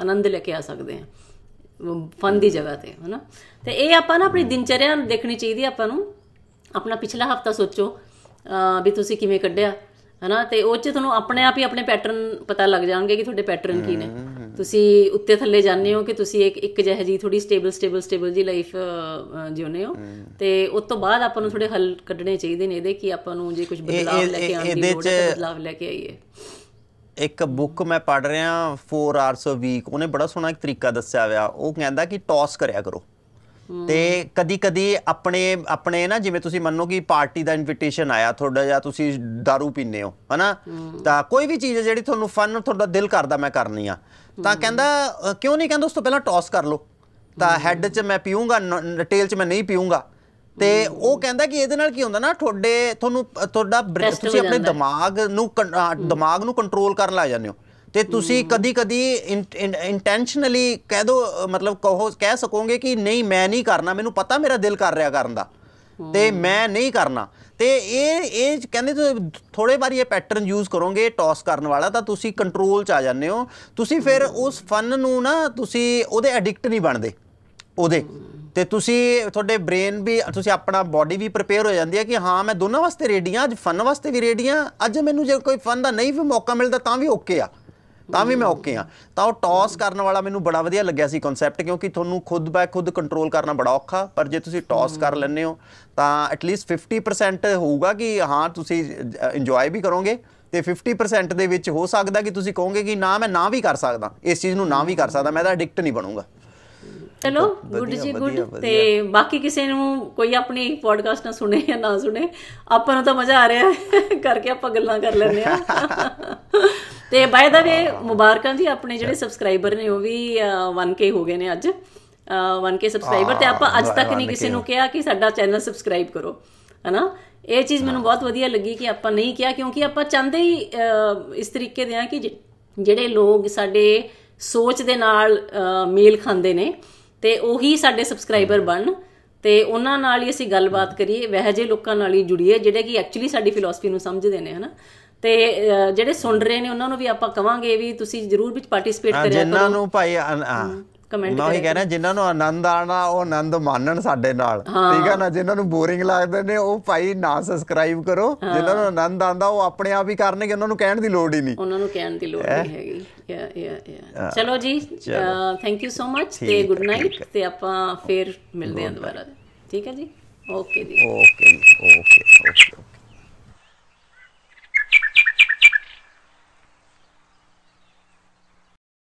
ਆਨੰਦ ਲੈ ਕੇ ਆ ਸਕਦੇ ਹਾਂ ਫਨ ਦੀ ਜਗ੍ਹਾ ਤੇ ਹਨਾ ਤੇ ਇਹ ਆਪਾਂ ਨਾ ਆਪਣੀ ਦਿਨਚਰਿਆ ਦੇਖਣੀ ਚਾਹੀਦੀ ਆਪਾਂ ਨੂੰ ਆਪਣਾ ਪਿਛਲਾ ਹਫਤਾ ਸੋਚੋ ਵੀ ਤੁਸੀਂ ਕਿਵੇਂ ਕੱਢਿਆ ਹਨਾ ਤੇ ਉਹ ਚ ਤੁਹਾਨੂੰ ਆਪਣੇ ਆਪ ਹੀ ਆਪਣੇ ਪੈਟਰਨ ਪਤਾ ਲੱਗ ਜਾਣਗੇ ਕਿ ਤੁਹਾਡੇ ਪੈਟਰਨ ਕੀ ਨੇ ਤੁਸੀਂ ਉੱਤੇ ਥੱਲੇ ਜਾਂਦੇ ਹੋ ਕਿ ਤੁਸੀਂ ਇੱਕ ਇੱਕ ਜਿਹੇ ਜੀ ਥੋੜੀ ਸਟੇਬਲ ਸਟੇਬਲ ਸਟੇਬਲ ਜੀ ਲਾਈਫ ਜਿਉਨੇ ਹੋ ਤੇ ਉਸ ਤੋਂ ਬਾਅਦ ਆਪਾਂ ਨੂੰ ਥੋੜੇ ਹੱਲ ਕੱਢਣੇ ਚਾਹੀਦੇ ਨੇ ਇਹਦੇ ਕਿ ਆਪਾਂ ਨੂੰ ਜੇ ਕੁਝ ਬਦਲਾਅ ਲੈ ਕੇ ਆਉਣ ਦੀ ਲੋੜ ਹੈ ਬਦਲਾਅ ਲੈ ਕੇ ਆਈਏ ਇੱਕ ਬੁੱਕ ਮੈਂ ਪੜ ਰਿਹਾ 4 ਆਰਸ ਵੀਕ ਉਹਨੇ ਬੜਾ ਸੋਹਣਾ ਇੱਕ ਤਰੀਕਾ ਦੱਸਿਆ ਹੋਇਆ ਉਹ ਕਹਿੰਦਾ ਕਿ ਟੌਸ ਕਰਿਆ ਕਰੋ ਤੇ ਕਦੀ ਕਦੀ ਆਪਣੇ ਆਪਣੇ ਨਾ ਜਿਵੇਂ ਤੁਸੀਂ ਮੰਨੋ ਕਿ ਪਾਰਟੀ ਦਾ ਇਨਵੀਟੇਸ਼ਨ ਆਇਆ ਤੁਹਾਡਾ ਜਾਂ ਤੁਸੀਂ दारू ਪੀਨੇ ਹੋ ਹਨਾ ਤਾਂ ਕੋਈ ਵੀ ਚੀਜ਼ ਹੈ ਜਿਹੜੀ ਤੁਹਾਨੂੰ ਫਨ ਤੁਹਾਡਾ ਦਿਲ ਕਰਦਾ ਮੈਂ ਕਰਨੀ ਆ ਤਾਂ ਕਹਿੰਦਾ ਕਿਉਂ ਨਹੀਂ ਕਹਿੰਦਾ ਉਸ ਤੋਂ ਪਹਿਲਾਂ ਟਾਸ ਕਰ ਲਓ ਤਾਂ ਹੈੱਡ 'ਚ ਮੈਂ ਪੀਊਂਗਾ ਟੇਲ 'ਚ ਮੈਂ ਨਹੀਂ ਪੀਊਂਗਾ ਤੇ ਉਹ ਕਹਿੰਦਾ ਕਿ ਇਹਦੇ ਨਾਲ ਕੀ ਹੁੰਦਾ ਨਾ ਤੁਹਾਡੇ ਤੁਹਾਨੂੰ ਤੁਹਾਡਾ ਤੁਸੀਂ ਆਪਣੇ ਦਿਮਾਗ ਨੂੰ ਦਿਮਾਗ ਨੂੰ ਕੰਟਰੋਲ ਕਰਨ ਲੱਗ ਜਾਂਦੇ ਹੋ ਤੇ ਤੁਸੀਂ ਕਦੀ-ਕਦੀ ਇੰਟੈਂਸ਼ਨਲੀ ਕਹਿ ਦੋ ਮਤਲਬ ਕਹੋ ਕਹਿ ਸਕੋਗੇ ਕਿ ਨਹੀਂ ਮੈਂ ਨਹੀਂ ਕਰਨਾ ਮੈਨੂੰ ਪਤਾ ਮੇਰਾ ਦਿਲ ਕਰ ਰਿਹਾ ਕਰਨ ਦਾ ਤੇ ਮੈਂ ਨਹੀਂ ਕਰਨਾ ਤੇ ਇਹ ਇਹ ਕਹਿੰਦੇ ਤੁਸੀਂ ਥੋੜੇ ਵਾਰੀ ਇਹ ਪੈਟਰਨ ਯੂਜ਼ ਕਰੋਗੇ ਟਾਸ ਕਰਨ ਵਾਲਾ ਤਾਂ ਤੁਸੀਂ ਕੰਟਰੋਲ ਚ ਆ ਜਾਂਦੇ ਹੋ ਤੁਸੀਂ ਫਿਰ ਉਸ ਫਨ ਨੂੰ ਨਾ ਤੁਸੀਂ ਉਹਦੇ ਐਡਿਕਟ ਨਹੀਂ ਬਣਦੇ ਉਹਦੇ ਤੇ ਤੁਸੀਂ ਤੁਹਾਡੇ ਬ੍ਰੇਨ ਵੀ ਤੁਸੀਂ ਆਪਣਾ ਬਾਡੀ ਵੀ ਪ੍ਰਿਪੇਅਰ ਹੋ ਜਾਂਦੀ ਹੈ ਕਿ ਹਾਂ ਮੈਂ ਦੋਨਾਂ ਵਾਸਤੇ ਰੈਡੀ ਆ ਅੱਜ ਫਨ ਵਾਸਤੇ ਵੀ ਰੈਡੀ ਆ ਅੱਜ ਮੈਨੂੰ ਜੇ ਕੋਈ ਫਨ ਦਾ ਨਹੀਂ ਵੀ ਮੌਕਾ ਮਿਲਦਾ ਤਾਂ ਵੀ ਓਕੇ ਆ ਤਾਂ ਵੀ ਮੈਂ ਓਕੇ ਆ ਤਾਂ ਉਹ ਟਾਸ ਕਰਨ ਵਾਲਾ ਮੈਨੂੰ ਬੜਾ ਵਧੀਆ ਲੱਗਿਆ ਸੀ ਕਨਸੈਪਟ ਕਿਉਂਕਿ ਤੁਹਾਨੂੰ ਖੁਦ ਬੈ ਖੁਦ ਕੰਟਰੋਲ ਕਰਨਾ ਬੜਾ ਔਖਾ ਪਰ ਜੇ ਤੁਸੀਂ ਟਾਸ ਕਰ ਲੈਂਦੇ ਹੋ ਤਾਂ ਐਟ ਲੀਸਟ 50% ਹੋਊਗਾ ਕਿ ਹਾਂ ਤੁਸੀਂ ਇੰਜੋਏ ਵੀ ਕਰੋਗੇ ਤੇ 50% ਦੇ ਵਿੱਚ ਹੋ ਸਕਦਾ ਕਿ ਤੁਸੀਂ ਕਹੋਗੇ ਕਿ ਨਾ ਮੈਂ ਨਾ ਵੀ ਕਰ ਸਕਦਾ ਇਸ ਚੀਜ਼ ਨੂੰ ਨਾ ਵੀ ਕਰ ਸਕਦਾ ਮੈਂ ਤਾਂ ਐਡਿਕਟ ਨਹੀਂ ਬਣੂੰਗਾ ਚਲੋ ਗੁੱਡ ਜੀ ਗੁੱਡ ਤੇ ਬਾਕੀ ਕਿਸੇ ਨੂੰ ਕੋਈ ਆਪਣੀ ਪੋਡਕਾਸਟ ਨਾ ਸੁਣੇ ਜਾਂ ਨਾ ਸੁਣੇ ਆਪਾਂ ਨੂੰ ਤਾਂ ਮਜ਼ਾ ਆ ਰਿਹਾ ਕਰਕੇ ਆਪਾਂ ਗੱਲਾਂ ਕਰ ਲੈਂਦੇ ਆ ਤੇ ਬਾਏ ਦਾ ਵੇ ਮੁਬਾਰਕਾਂ ਜੀ ਆਪਣੇ ਜਿਹੜੇ ਸਬਸਕ੍ਰਾਈਬਰ ਨੇ ਉਹ ਵੀ 1k ਹੋ ਗਏ ਨੇ ਅੱਜ 1k ਸਬਸਕ੍ਰਾਈਬਰ ਤੇ ਆਪਾਂ ਅੱਜ ਤੱਕ ਨਹੀਂ ਕਿਸੇ ਨੂੰ ਕਿਹਾ ਕਿ ਸਾਡਾ ਚੈਨਲ ਸਬਸਕ੍ਰਾਈਬ ਕਰੋ ਹਨਾ ਇਹ ਚੀਜ਼ ਮੈਨੂੰ ਬਹੁਤ ਵਧੀਆ ਲੱਗੀ ਕਿ ਆਪਾਂ ਨਹੀਂ ਕਿਹਾ ਕਿਉਂਕਿ ਆਪਾਂ ਚਾਹੁੰਦੇ ਹੀ ਇਸ ਤਰੀਕੇ ਦੇ ਆ ਕਿ ਜਿਹੜੇ ਲੋਕ ਸਾਡੇ ਸੋਚ ਦੇ ਨਾਲ ਮੇਲ ਖਾਂਦੇ ਨੇ ਤੇ ਉਹੀ ਸਾਡੇ ਸਬਸਕ੍ਰਾਈਬਰ ਬਣਨ ਤੇ ਉਹਨਾਂ ਨਾਲ ਹੀ ਅਸੀਂ ਗੱਲਬਾਤ ਕਰੀਏ ਵਹਿ ਜੇ ਲੋਕਾਂ ਨਾਲ ਹੀ ਜੁੜੀਏ ਜਿਹੜੇ ਕਿ ਐਕਚੁਅਲੀ ਸਾਡੀ ਫਿਲਾਸਫੀ ਨੂੰ ਸਮਝਦੇ ਨੇ ਹਨਾ ਤੇ ਜਿਹੜੇ ਸੁਣ ਰਹੇ ਨੇ ਉਹਨਾਂ ਨੂੰ ਵੀ ਆਪਾਂ ਕਵਾਂਗੇ ਵੀ ਤੁਸੀਂ ਜ਼ਰੂਰ ਵਿੱਚ ਪਾਰਟਿਸਿਪੇਟ ਕਰਿਆ ਕਰੋ ਜਿਨ੍ਹਾਂ ਨੂੰ ਭਾਈ ਹਾਂ ਕਮੈਂਟ ਮੈਂ ਹੀ ਕਹਿ ਰਿਹਾ ਜਿਨ੍ਹਾਂ ਨੂੰ ਆਨੰਦ ਆਣਾ ਉਹ ਆਨੰਦ ਮਾਨਣ ਸਾਡੇ ਨਾਲ ਠੀਕ ਹੈ ਨਾ ਜਿਨ੍ਹਾਂ ਨੂੰ ਬੋਰਿੰਗ ਲੱਗਦੇ ਨੇ ਉਹ ਭਾਈ ਨਾ ਸਬਸਕ੍ਰਾਈਬ ਕਰੋ ਜਿਨ੍ਹਾਂ ਨੂੰ ਆਨੰਦ ਆਂਦਾ ਉਹ ਆਪਣੇ ਆਪ ਹੀ ਕਰਨਗੇ ਉਹਨਾਂ ਨੂੰ ਕਹਿਣ ਦੀ ਲੋੜ ਹੀ ਨਹੀਂ ਉਹਨਾਂ ਨੂੰ ਕਹਿਣ ਦੀ ਲੋੜ ਨਹੀਂ ਹੈਗੀ ਯਾ ਯਾ ਯਾ ਚਲੋ ਜੀ ਥੈਂਕ ਯੂ ਸੋ ਮਚ ਤੇ ਗੁੱਡ ਨਾਈਟ ਤੇ ਆਪਾਂ ਫੇਰ ਮਿਲਦੇ ਹਾਂ ਦੁਬਾਰਾ ਠੀਕ ਹੈ ਜੀ ਓਕੇ ਜੀ ਓਕੇ ਓਕੇ ਓਕੇ